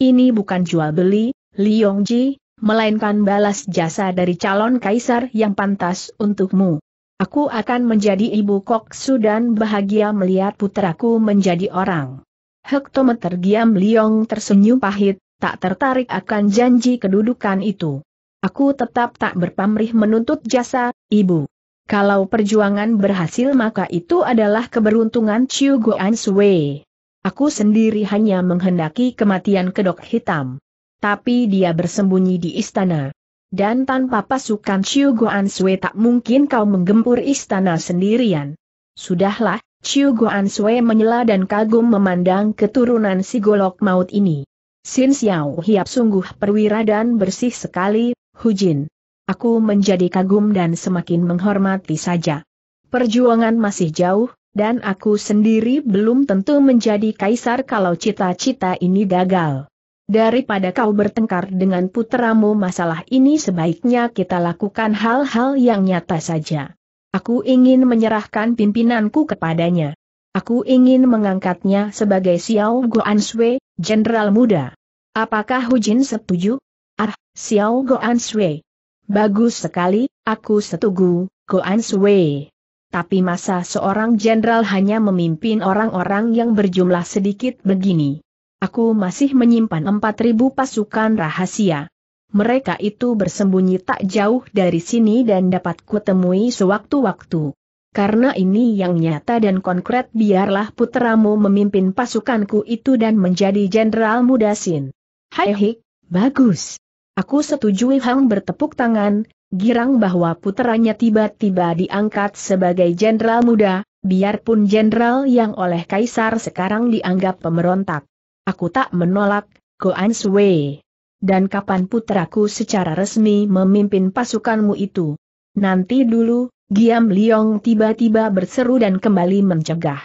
Ini bukan jual beli, Liong Ji, melainkan balas jasa dari calon kaisar yang pantas untukmu. Aku akan menjadi ibu koksu dan bahagia melihat putraku menjadi orang. Hektometer Giam Liong tersenyum pahit, tak tertarik akan janji kedudukan itu. Aku tetap tak berpamrih menuntut jasa, ibu. Kalau perjuangan berhasil maka itu adalah keberuntungan Chiu Guan Sui. Aku sendiri hanya menghendaki kematian kedok hitam tapi dia bersembunyi di istana. Dan tanpa pasukan Chiu Guan Sui tak mungkin kau menggempur istana sendirian. Sudahlah, Chiu Guan Sui menyela dan kagum memandang keturunan si golok maut ini. Sin Xiao Hiap sungguh perwira dan bersih sekali, Hujin. Aku menjadi kagum dan semakin menghormati saja. Perjuangan masih jauh, dan aku sendiri belum tentu menjadi kaisar kalau cita-cita ini gagal. Daripada kau bertengkar dengan putramu, masalah ini sebaiknya kita lakukan hal-hal yang nyata saja. Aku ingin menyerahkan pimpinanku kepadanya. Aku ingin mengangkatnya sebagai Xiao Guanshui, jenderal muda. Apakah Hujin setuju? Ah, Xiao Guanshui. Bagus sekali, aku setuju, Guanshui. Tapi masa seorang jenderal hanya memimpin orang-orang yang berjumlah sedikit begini? Aku masih menyimpan 4.000 pasukan rahasia. Mereka itu bersembunyi tak jauh dari sini dan dapat kutemui sewaktu-waktu. Karena ini yang nyata dan konkret biarlah putramu memimpin pasukanku itu dan menjadi jenderal muda Sin. Hai bagus. Aku setuju Hang bertepuk tangan, girang bahwa putranya tiba-tiba diangkat sebagai jenderal muda, biarpun jenderal yang oleh kaisar sekarang dianggap pemberontak aku tak menolak, Goan Sui. Dan kapan putraku secara resmi memimpin pasukanmu itu? Nanti dulu, Giam Liong tiba-tiba berseru dan kembali mencegah.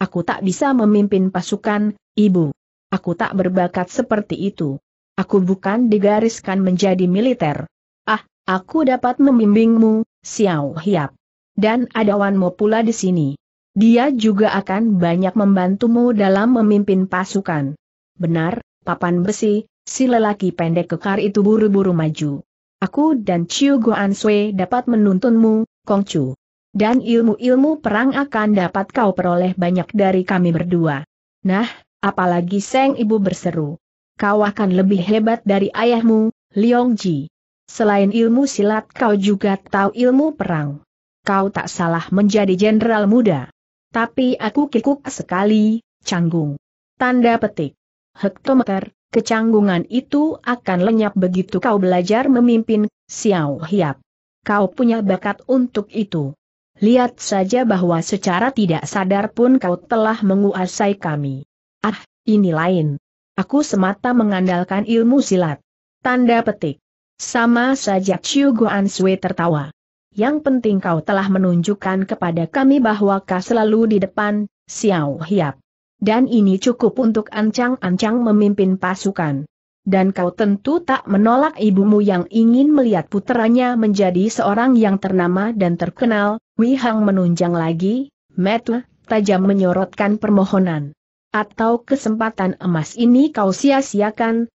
Aku tak bisa memimpin pasukan, ibu. Aku tak berbakat seperti itu. Aku bukan digariskan menjadi militer. Ah, aku dapat membimbingmu, Xiao Hiap. Dan ada Wanmu pula di sini. Dia juga akan banyak membantumu dalam memimpin pasukan. Benar, papan besi, si lelaki pendek kekar itu buru-buru maju. Aku dan Chiu Guan Sui dapat menuntunmu, Kong Chu. Dan ilmu-ilmu perang akan dapat kau peroleh banyak dari kami berdua. Nah, apalagi Seng Ibu berseru. Kau akan lebih hebat dari ayahmu, Liong Ji. Selain ilmu silat kau juga tahu ilmu perang. Kau tak salah menjadi jenderal muda. Tapi aku kikuk sekali, canggung. Tanda petik hektometer, kecanggungan itu akan lenyap begitu kau belajar memimpin, Xiao Hiap. Kau punya bakat untuk itu. Lihat saja bahwa secara tidak sadar pun kau telah menguasai kami. Ah, ini lain. Aku semata mengandalkan ilmu silat. Tanda petik. Sama saja Chiu Guan Sui tertawa. Yang penting kau telah menunjukkan kepada kami bahwa kau selalu di depan, Xiao Hiap. Dan ini cukup untuk ancang-ancang memimpin pasukan. Dan kau tentu tak menolak ibumu yang ingin melihat putranya menjadi seorang yang ternama dan terkenal, Wihang menunjang lagi, Metu, tajam menyorotkan permohonan. Atau kesempatan emas ini kau sia-siakan,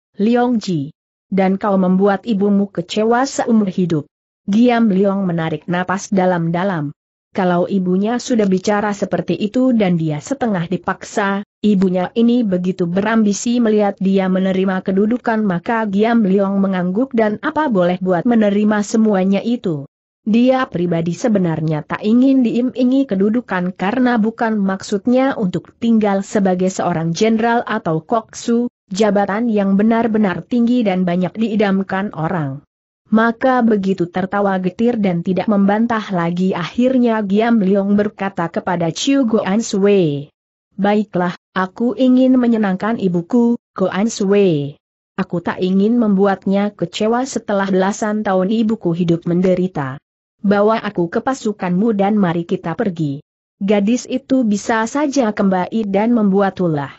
Ji. Dan kau membuat ibumu kecewa seumur hidup. Giam Liong menarik napas dalam-dalam kalau ibunya sudah bicara seperti itu dan dia setengah dipaksa, ibunya ini begitu berambisi melihat dia menerima kedudukan maka Giam Liong mengangguk dan apa boleh buat menerima semuanya itu. Dia pribadi sebenarnya tak ingin diimingi kedudukan karena bukan maksudnya untuk tinggal sebagai seorang jenderal atau koksu, jabatan yang benar-benar tinggi dan banyak diidamkan orang. Maka begitu tertawa getir dan tidak membantah lagi akhirnya Giam Liong berkata kepada Chiu Goan Sui. Baiklah, aku ingin menyenangkan ibuku, Goan Sui. Aku tak ingin membuatnya kecewa setelah belasan tahun ibuku hidup menderita. Bawa aku ke pasukanmu dan mari kita pergi. Gadis itu bisa saja kembali dan membuat ulah.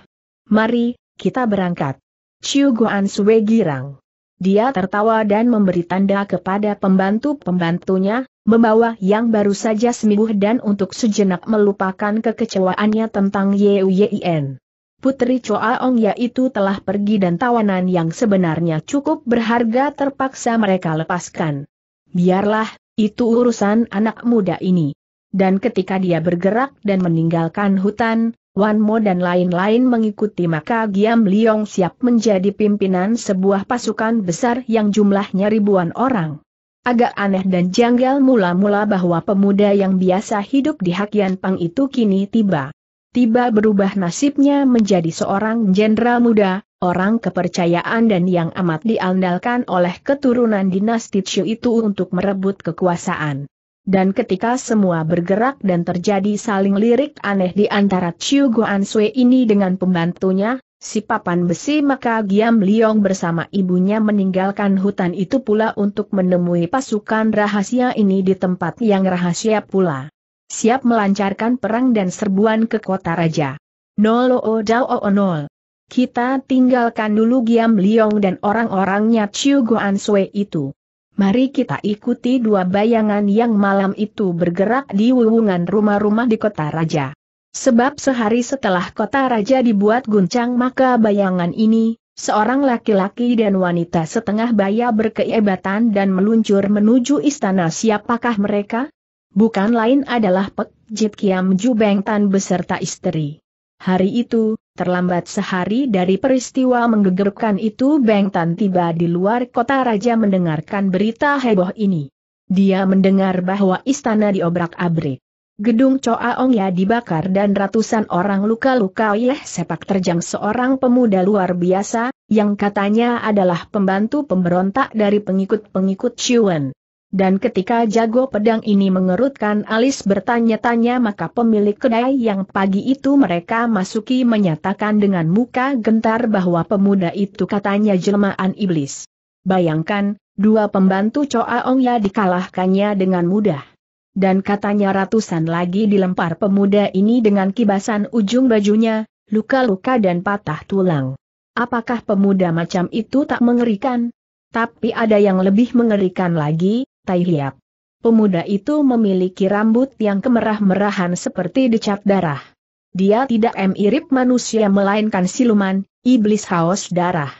Mari, kita berangkat. Chiu Goan Sui girang. Dia tertawa dan memberi tanda kepada pembantu-pembantunya, membawa yang baru saja sembuh dan untuk sejenak melupakan kekecewaannya tentang Yuyin. Putri Choa Ong yaitu telah pergi dan tawanan yang sebenarnya cukup berharga terpaksa mereka lepaskan. Biarlah, itu urusan anak muda ini. Dan ketika dia bergerak dan meninggalkan hutan, Wan Mo dan lain-lain mengikuti maka Giam Liong siap menjadi pimpinan sebuah pasukan besar yang jumlahnya ribuan orang. Agak aneh dan janggal mula-mula bahwa pemuda yang biasa hidup di Hakian Pang itu kini tiba. Tiba berubah nasibnya menjadi seorang jenderal muda, orang kepercayaan dan yang amat diandalkan oleh keturunan dinasti Chu itu untuk merebut kekuasaan dan ketika semua bergerak dan terjadi saling lirik aneh di antara Chiu Guan Sui ini dengan pembantunya, si papan besi maka Giam Liong bersama ibunya meninggalkan hutan itu pula untuk menemui pasukan rahasia ini di tempat yang rahasia pula. Siap melancarkan perang dan serbuan ke kota raja. Nol o dao o nol. Kita tinggalkan dulu Giam Liong dan orang-orangnya Chiu Guan Sui itu. Mari kita ikuti dua bayangan yang malam itu bergerak di wuwungan rumah-rumah di kota raja. Sebab sehari setelah kota raja dibuat guncang maka bayangan ini, seorang laki-laki dan wanita setengah baya berkeibatan dan meluncur menuju istana siapakah mereka? Bukan lain adalah Pek Jit Kiam Jubeng Tan beserta istri. Hari itu, Terlambat sehari dari peristiwa menggegerkan itu Beng Tan tiba di luar kota raja mendengarkan berita heboh ini. Dia mendengar bahwa istana diobrak-abrik. Gedung Choa Ong ya dibakar dan ratusan orang luka-luka Yeh sepak terjang seorang pemuda luar biasa, yang katanya adalah pembantu pemberontak dari pengikut-pengikut Xiuwen. Dan ketika jago pedang ini mengerutkan alis bertanya-tanya maka pemilik kedai yang pagi itu mereka masuki menyatakan dengan muka gentar bahwa pemuda itu katanya jelmaan iblis. Bayangkan, dua pembantu Choa Ong ya dikalahkannya dengan mudah. Dan katanya ratusan lagi dilempar pemuda ini dengan kibasan ujung bajunya, luka-luka dan patah tulang. Apakah pemuda macam itu tak mengerikan? Tapi ada yang lebih mengerikan lagi, Tai Hiap. Pemuda itu memiliki rambut yang kemerah-merahan seperti dicat darah. Dia tidak mirip manusia melainkan siluman, iblis haus darah.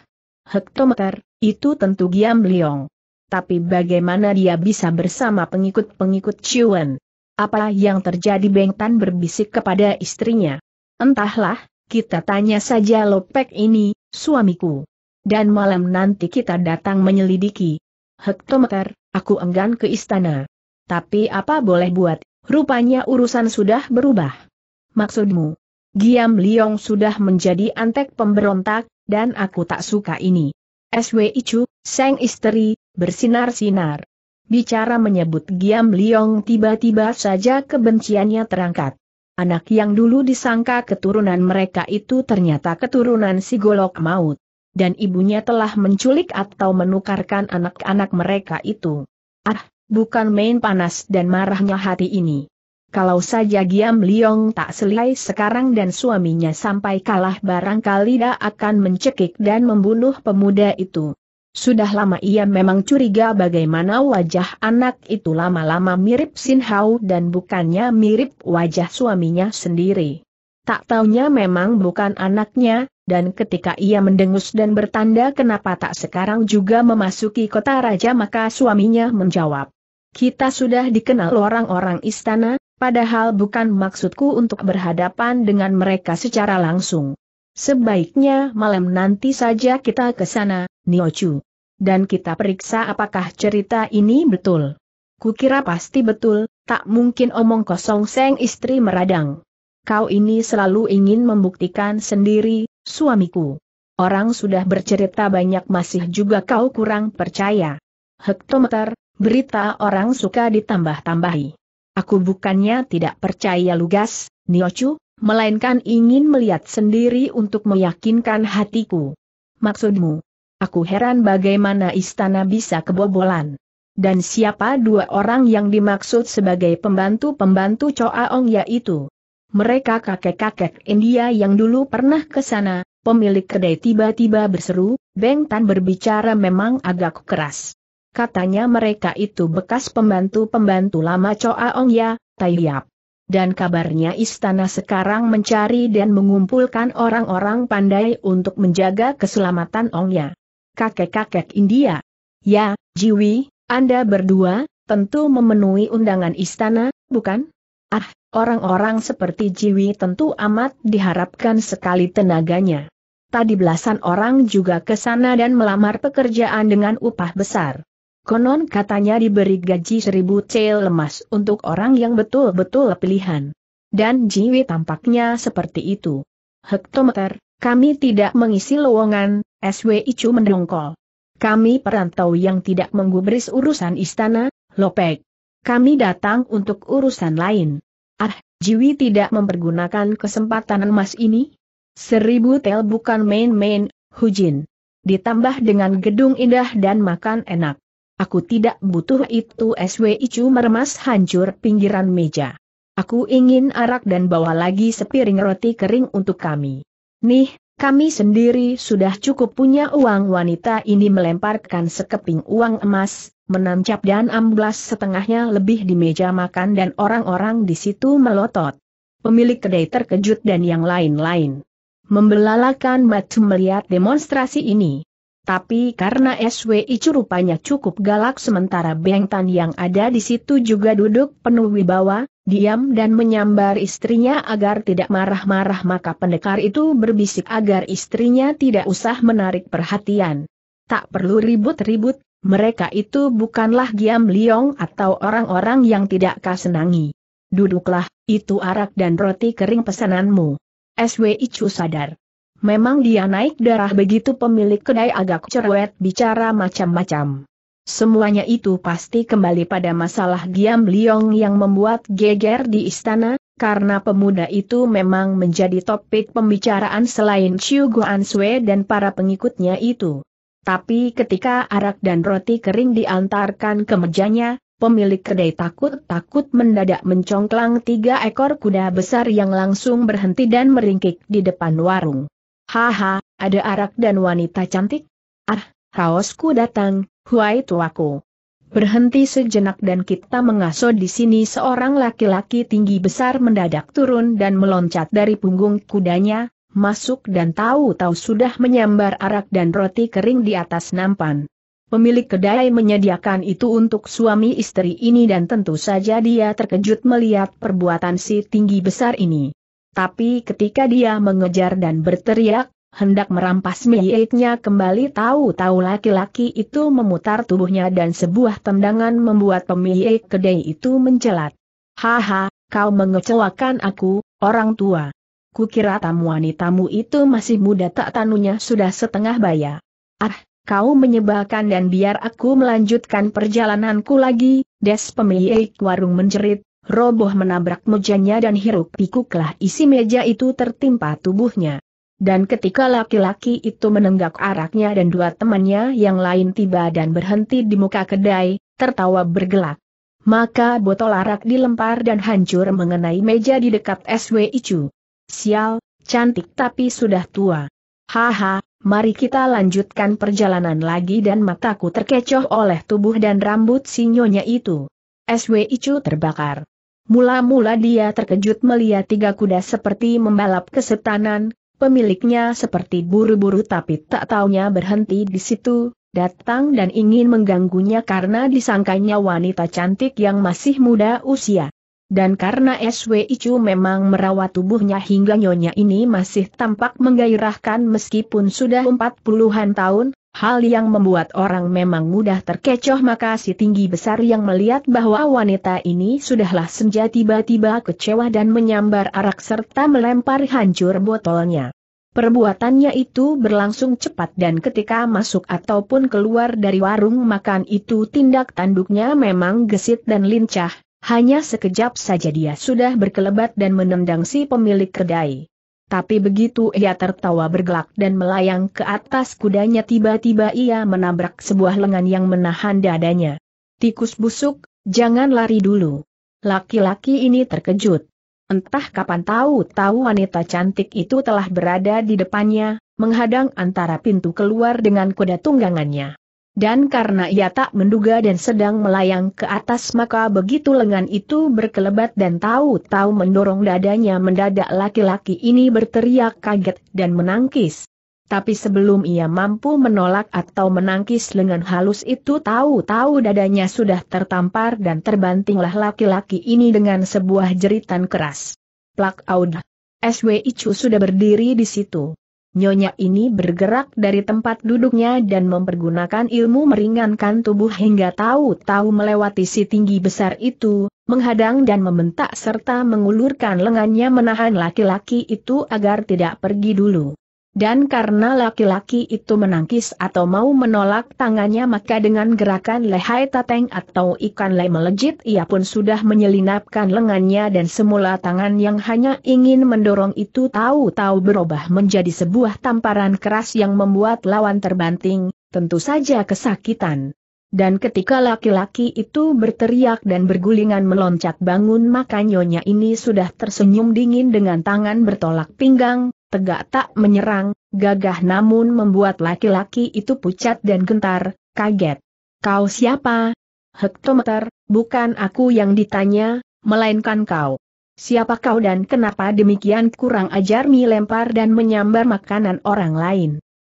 Hektometer, itu tentu Giam Liong. Tapi bagaimana dia bisa bersama pengikut-pengikut Chuan? Apa yang terjadi Beng Tan berbisik kepada istrinya. Entahlah, kita tanya saja Lopek ini, suamiku. Dan malam nanti kita datang menyelidiki, hektometer, aku enggan ke istana. Tapi apa boleh buat, rupanya urusan sudah berubah. Maksudmu? Giam Liong sudah menjadi antek pemberontak, dan aku tak suka ini. SW Icu, sang istri, bersinar-sinar. Bicara menyebut Giam Liong tiba-tiba saja kebenciannya terangkat. Anak yang dulu disangka keturunan mereka itu ternyata keturunan si Golok Maut dan ibunya telah menculik atau menukarkan anak-anak mereka itu. Ah, bukan main panas dan marahnya hati ini. Kalau saja Giam Liong tak selai sekarang dan suaminya sampai kalah barangkali dia akan mencekik dan membunuh pemuda itu. Sudah lama ia memang curiga bagaimana wajah anak itu lama-lama mirip Sin Hao dan bukannya mirip wajah suaminya sendiri. Tak taunya memang bukan anaknya, dan ketika ia mendengus dan bertanda kenapa tak sekarang juga memasuki kota raja maka suaminya menjawab. Kita sudah dikenal orang-orang istana, padahal bukan maksudku untuk berhadapan dengan mereka secara langsung. Sebaiknya malam nanti saja kita ke sana, Niochu. Dan kita periksa apakah cerita ini betul. Kukira pasti betul, tak mungkin omong kosong seng istri meradang. Kau ini selalu ingin membuktikan sendiri, Suamiku. Orang sudah bercerita banyak masih juga kau kurang percaya. Hektometer, berita orang suka ditambah-tambahi. Aku bukannya tidak percaya lugas, Niochu, melainkan ingin melihat sendiri untuk meyakinkan hatiku. Maksudmu? Aku heran bagaimana istana bisa kebobolan. Dan siapa dua orang yang dimaksud sebagai pembantu-pembantu Choa Ong yaitu mereka kakek-kakek India yang dulu pernah ke sana, pemilik kedai tiba-tiba berseru, Beng Tan berbicara memang agak keras. Katanya mereka itu bekas pembantu-pembantu lama Choa Ong Ya, Tai Yap. Dan kabarnya istana sekarang mencari dan mengumpulkan orang-orang pandai untuk menjaga keselamatan Ong Ya. Kakek-kakek India. Ya, Jiwi, Anda berdua, tentu memenuhi undangan istana, bukan? Ah, orang-orang seperti Jiwi tentu amat diharapkan sekali tenaganya. Tadi belasan orang juga ke sana dan melamar pekerjaan dengan upah besar. Konon katanya diberi gaji seribu cel lemas untuk orang yang betul-betul pilihan. Dan Jiwi tampaknya seperti itu. Hektometer, kami tidak mengisi lowongan, SW Icu mendongkol. Kami perantau yang tidak menggubris urusan istana, Lopek. Kami datang untuk urusan lain. Ah, Jiwi tidak mempergunakan kesempatan emas ini? Seribu tel bukan main-main, Hujin. Ditambah dengan gedung indah dan makan enak. Aku tidak butuh itu SW Icu meremas hancur pinggiran meja. Aku ingin arak dan bawa lagi sepiring roti kering untuk kami. Nih, kami sendiri sudah cukup punya uang wanita ini melemparkan sekeping uang emas, menancap dan amblas setengahnya lebih di meja makan dan orang-orang di situ melotot. Pemilik kedai terkejut dan yang lain-lain. Membelalakan batu melihat demonstrasi ini. Tapi karena SWI rupanya cukup galak sementara Beng yang ada di situ juga duduk penuh wibawa, diam dan menyambar istrinya agar tidak marah-marah maka pendekar itu berbisik agar istrinya tidak usah menarik perhatian. Tak perlu ribut-ribut, mereka itu bukanlah Giam Liong atau orang-orang yang tidak kasenangi. Duduklah, itu arak dan roti kering pesananmu. SW Chu sadar. Memang dia naik darah begitu pemilik kedai agak cerewet bicara macam-macam. Semuanya itu pasti kembali pada masalah Giam Liong yang membuat geger di istana, karena pemuda itu memang menjadi topik pembicaraan selain Chiu Guan Sui dan para pengikutnya itu. Tapi ketika arak dan roti kering diantarkan ke mejanya, pemilik kedai takut-takut mendadak mencongklang tiga ekor kuda besar yang langsung berhenti dan meringkik di depan warung. Haha, ada arak dan wanita cantik? Ah, kaosku datang, huai tuaku. Berhenti sejenak dan kita mengasuh di sini seorang laki-laki tinggi besar mendadak turun dan meloncat dari punggung kudanya, masuk dan tahu-tahu sudah menyambar arak dan roti kering di atas nampan. Pemilik kedai menyediakan itu untuk suami istri ini dan tentu saja dia terkejut melihat perbuatan si tinggi besar ini. Tapi ketika dia mengejar dan berteriak, hendak merampas miliknya kembali tahu-tahu laki-laki itu memutar tubuhnya dan sebuah tendangan membuat pemilik kedai itu mencelat. Haha, kau mengecewakan aku, orang tua. Kukira tamu wanitamu itu masih muda tak tanunya sudah setengah baya. Ah, kau menyebalkan dan biar aku melanjutkan perjalananku lagi, des pemilik warung menjerit, roboh menabrak mejanya dan hirup pikuklah isi meja itu tertimpa tubuhnya. Dan ketika laki-laki itu menenggak araknya dan dua temannya yang lain tiba dan berhenti di muka kedai, tertawa bergelak. Maka botol arak dilempar dan hancur mengenai meja di dekat SW Icu. Sial, cantik tapi sudah tua. Haha, mari kita lanjutkan perjalanan lagi dan mataku terkecoh oleh tubuh dan rambut sinyonya itu. SW Icu terbakar. Mula-mula dia terkejut melihat tiga kuda seperti membalap kesetanan, pemiliknya seperti buru-buru tapi tak taunya berhenti di situ, datang dan ingin mengganggunya karena disangkanya wanita cantik yang masih muda usia. Dan karena SW Icu memang merawat tubuhnya hingga nyonya ini masih tampak menggairahkan meskipun sudah empat puluhan tahun, hal yang membuat orang memang mudah terkecoh maka si tinggi besar yang melihat bahwa wanita ini sudahlah senja tiba-tiba kecewa dan menyambar arak serta melempar hancur botolnya. Perbuatannya itu berlangsung cepat dan ketika masuk ataupun keluar dari warung makan itu tindak tanduknya memang gesit dan lincah, hanya sekejap saja dia sudah berkelebat dan menendang si pemilik kedai. Tapi begitu ia tertawa bergelak dan melayang ke atas kudanya tiba-tiba ia menabrak sebuah lengan yang menahan dadanya. Tikus busuk, jangan lari dulu. Laki-laki ini terkejut. Entah kapan tahu-tahu wanita cantik itu telah berada di depannya, menghadang antara pintu keluar dengan kuda tunggangannya. Dan karena ia tak menduga dan sedang melayang ke atas maka begitu lengan itu berkelebat dan tahu-tahu mendorong dadanya mendadak laki-laki ini berteriak kaget dan menangkis. Tapi sebelum ia mampu menolak atau menangkis lengan halus itu tahu-tahu dadanya sudah tertampar dan terbantinglah laki-laki ini dengan sebuah jeritan keras. Plak Aud. SWI Chu sudah berdiri di situ. Nyonya ini bergerak dari tempat duduknya dan mempergunakan ilmu meringankan tubuh hingga tahu-tahu melewati si tinggi besar itu, menghadang dan membentak serta mengulurkan lengannya menahan laki-laki itu agar tidak pergi dulu. Dan karena laki-laki itu menangkis atau mau menolak tangannya maka dengan gerakan lehai tateng atau ikan le melejit ia pun sudah menyelinapkan lengannya dan semula tangan yang hanya ingin mendorong itu tahu-tahu berubah menjadi sebuah tamparan keras yang membuat lawan terbanting, tentu saja kesakitan. Dan ketika laki-laki itu berteriak dan bergulingan meloncat bangun maka nyonya ini sudah tersenyum dingin dengan tangan bertolak pinggang, tegak tak menyerang, gagah namun membuat laki-laki itu pucat dan gentar, kaget. Kau siapa? Hektometer, bukan aku yang ditanya, melainkan kau. Siapa kau dan kenapa demikian kurang ajar lempar dan menyambar makanan orang lain?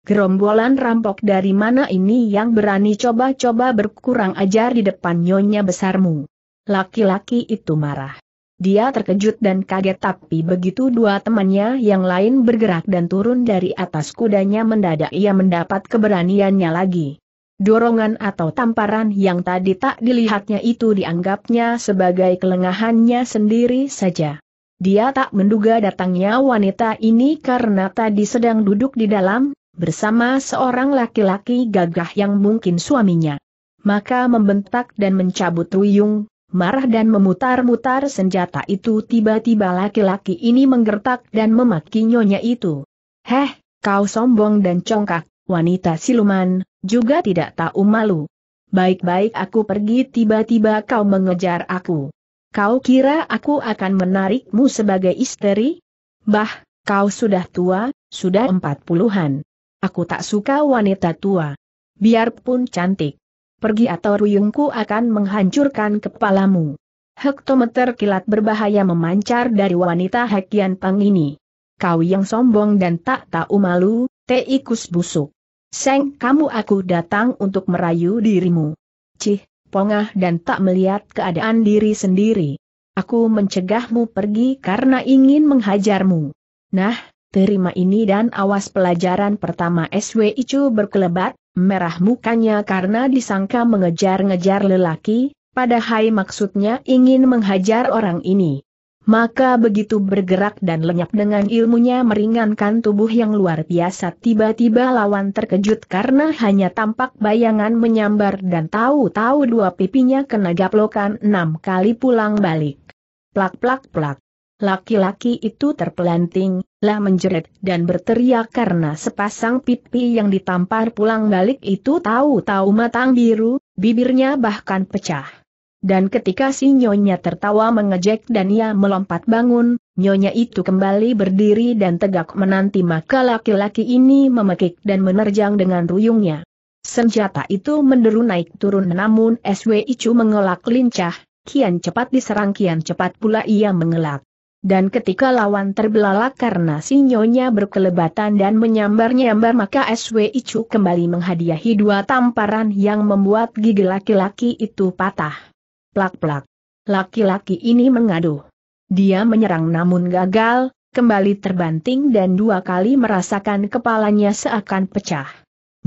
Gerombolan rampok dari mana ini yang berani coba-coba berkurang ajar di depan nyonya besarmu? Laki-laki itu marah. Dia terkejut dan kaget tapi begitu dua temannya yang lain bergerak dan turun dari atas kudanya mendadak ia mendapat keberaniannya lagi. Dorongan atau tamparan yang tadi tak dilihatnya itu dianggapnya sebagai kelengahannya sendiri saja. Dia tak menduga datangnya wanita ini karena tadi sedang duduk di dalam, bersama seorang laki-laki gagah yang mungkin suaminya. Maka membentak dan mencabut ruyung, marah dan memutar-mutar senjata itu tiba-tiba laki-laki ini menggertak dan memaki nyonya itu. Heh, kau sombong dan congkak, wanita siluman, juga tidak tahu malu. Baik-baik aku pergi tiba-tiba kau mengejar aku. Kau kira aku akan menarikmu sebagai istri? Bah, kau sudah tua, sudah empat puluhan. Aku tak suka wanita tua. Biarpun cantik pergi atau ruyungku akan menghancurkan kepalamu. Hektometer kilat berbahaya memancar dari wanita Hekian Pang ini. Kau yang sombong dan tak tahu malu, teikus busuk. Seng kamu aku datang untuk merayu dirimu. Cih, pongah dan tak melihat keadaan diri sendiri. Aku mencegahmu pergi karena ingin menghajarmu. Nah, terima ini dan awas pelajaran pertama SW Icu berkelebat, Merah mukanya karena disangka mengejar-ngejar lelaki, padahal maksudnya ingin menghajar orang ini. Maka begitu bergerak dan lenyap dengan ilmunya meringankan tubuh yang luar biasa tiba-tiba lawan terkejut karena hanya tampak bayangan menyambar dan tahu-tahu dua pipinya kena gaplokan enam kali pulang balik. Plak plak plak. Laki-laki itu terpelanting, lah menjerit dan berteriak karena sepasang pipi yang ditampar pulang balik itu tahu-tahu matang biru, bibirnya bahkan pecah. Dan ketika si nyonya tertawa mengejek dan ia melompat bangun, nyonya itu kembali berdiri dan tegak menanti maka laki-laki ini memekik dan menerjang dengan ruyungnya. Senjata itu menderu naik turun namun SW Icu mengelak lincah, kian cepat diserang kian cepat pula ia mengelak. Dan ketika lawan terbelalak karena sinyonya berkelebatan dan menyambar-nyambar maka SW Icu kembali menghadiahi dua tamparan yang membuat gigi laki-laki itu patah. Plak-plak. Laki-laki ini mengadu. Dia menyerang namun gagal, kembali terbanting dan dua kali merasakan kepalanya seakan pecah.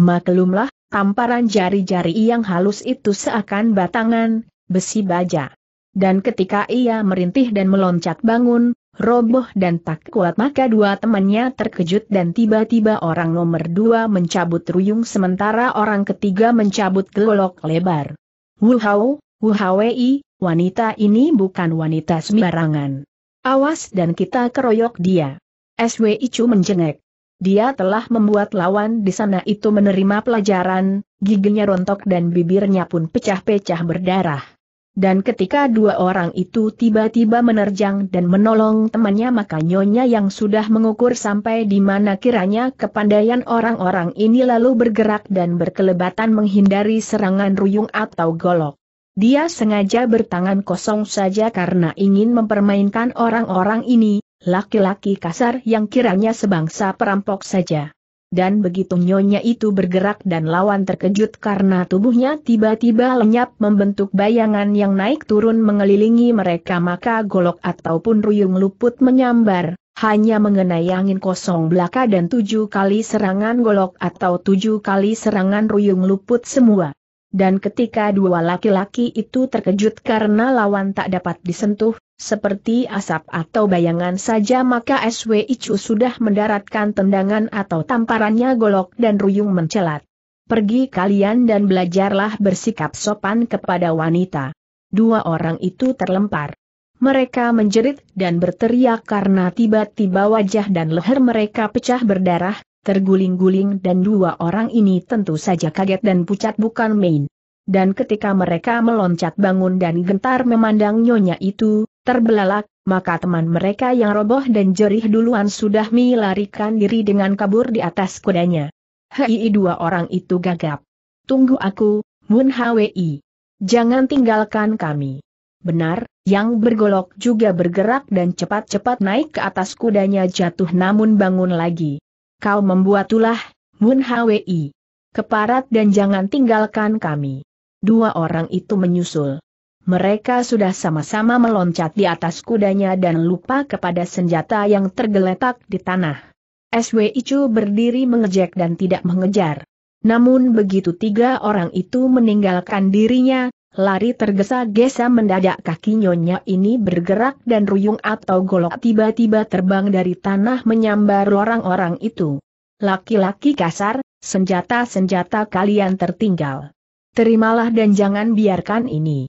Maklumlah, tamparan jari-jari yang halus itu seakan batangan, besi baja dan ketika ia merintih dan meloncat bangun, roboh dan tak kuat maka dua temannya terkejut dan tiba-tiba orang nomor dua mencabut ruyung sementara orang ketiga mencabut gelok lebar. Wuhau, wuhawei, wanita ini bukan wanita sembarangan. Awas dan kita keroyok dia. SWI Icu menjengek. Dia telah membuat lawan di sana itu menerima pelajaran, giginya rontok dan bibirnya pun pecah-pecah berdarah. Dan ketika dua orang itu tiba-tiba menerjang dan menolong temannya maka nyonya yang sudah mengukur sampai di mana kiranya kepandaian orang-orang ini lalu bergerak dan berkelebatan menghindari serangan ruyung atau golok. Dia sengaja bertangan kosong saja karena ingin mempermainkan orang-orang ini, laki-laki kasar yang kiranya sebangsa perampok saja dan begitu nyonya itu bergerak dan lawan terkejut karena tubuhnya tiba-tiba lenyap membentuk bayangan yang naik turun mengelilingi mereka maka golok ataupun ruyung luput menyambar, hanya mengenai angin kosong belaka dan tujuh kali serangan golok atau tujuh kali serangan ruyung luput semua. Dan ketika dua laki-laki itu terkejut karena lawan tak dapat disentuh, seperti asap atau bayangan saja maka SW Icu sudah mendaratkan tendangan atau tamparannya golok dan ruyung mencelat. Pergi kalian dan belajarlah bersikap sopan kepada wanita. Dua orang itu terlempar. Mereka menjerit dan berteriak karena tiba-tiba wajah dan leher mereka pecah berdarah, terguling-guling dan dua orang ini tentu saja kaget dan pucat bukan main. Dan ketika mereka meloncat bangun dan gentar memandang nyonya itu, terbelalak, maka teman mereka yang roboh dan jerih duluan sudah melarikan diri dengan kabur di atas kudanya. Hei dua orang itu gagap. Tunggu aku, Mun Hwi. Jangan tinggalkan kami. Benar, yang bergolok juga bergerak dan cepat-cepat naik ke atas kudanya jatuh namun bangun lagi. Kau membuat ulah, Mun Hwi. Keparat dan jangan tinggalkan kami. Dua orang itu menyusul. Mereka sudah sama-sama meloncat di atas kudanya dan lupa kepada senjata yang tergeletak di tanah. SW Icu berdiri mengejek dan tidak mengejar. Namun begitu tiga orang itu meninggalkan dirinya, lari tergesa-gesa mendadak kaki nyonya ini bergerak dan ruyung atau golok tiba-tiba terbang dari tanah menyambar orang-orang itu. Laki-laki kasar, senjata-senjata kalian tertinggal. Terimalah dan jangan biarkan ini.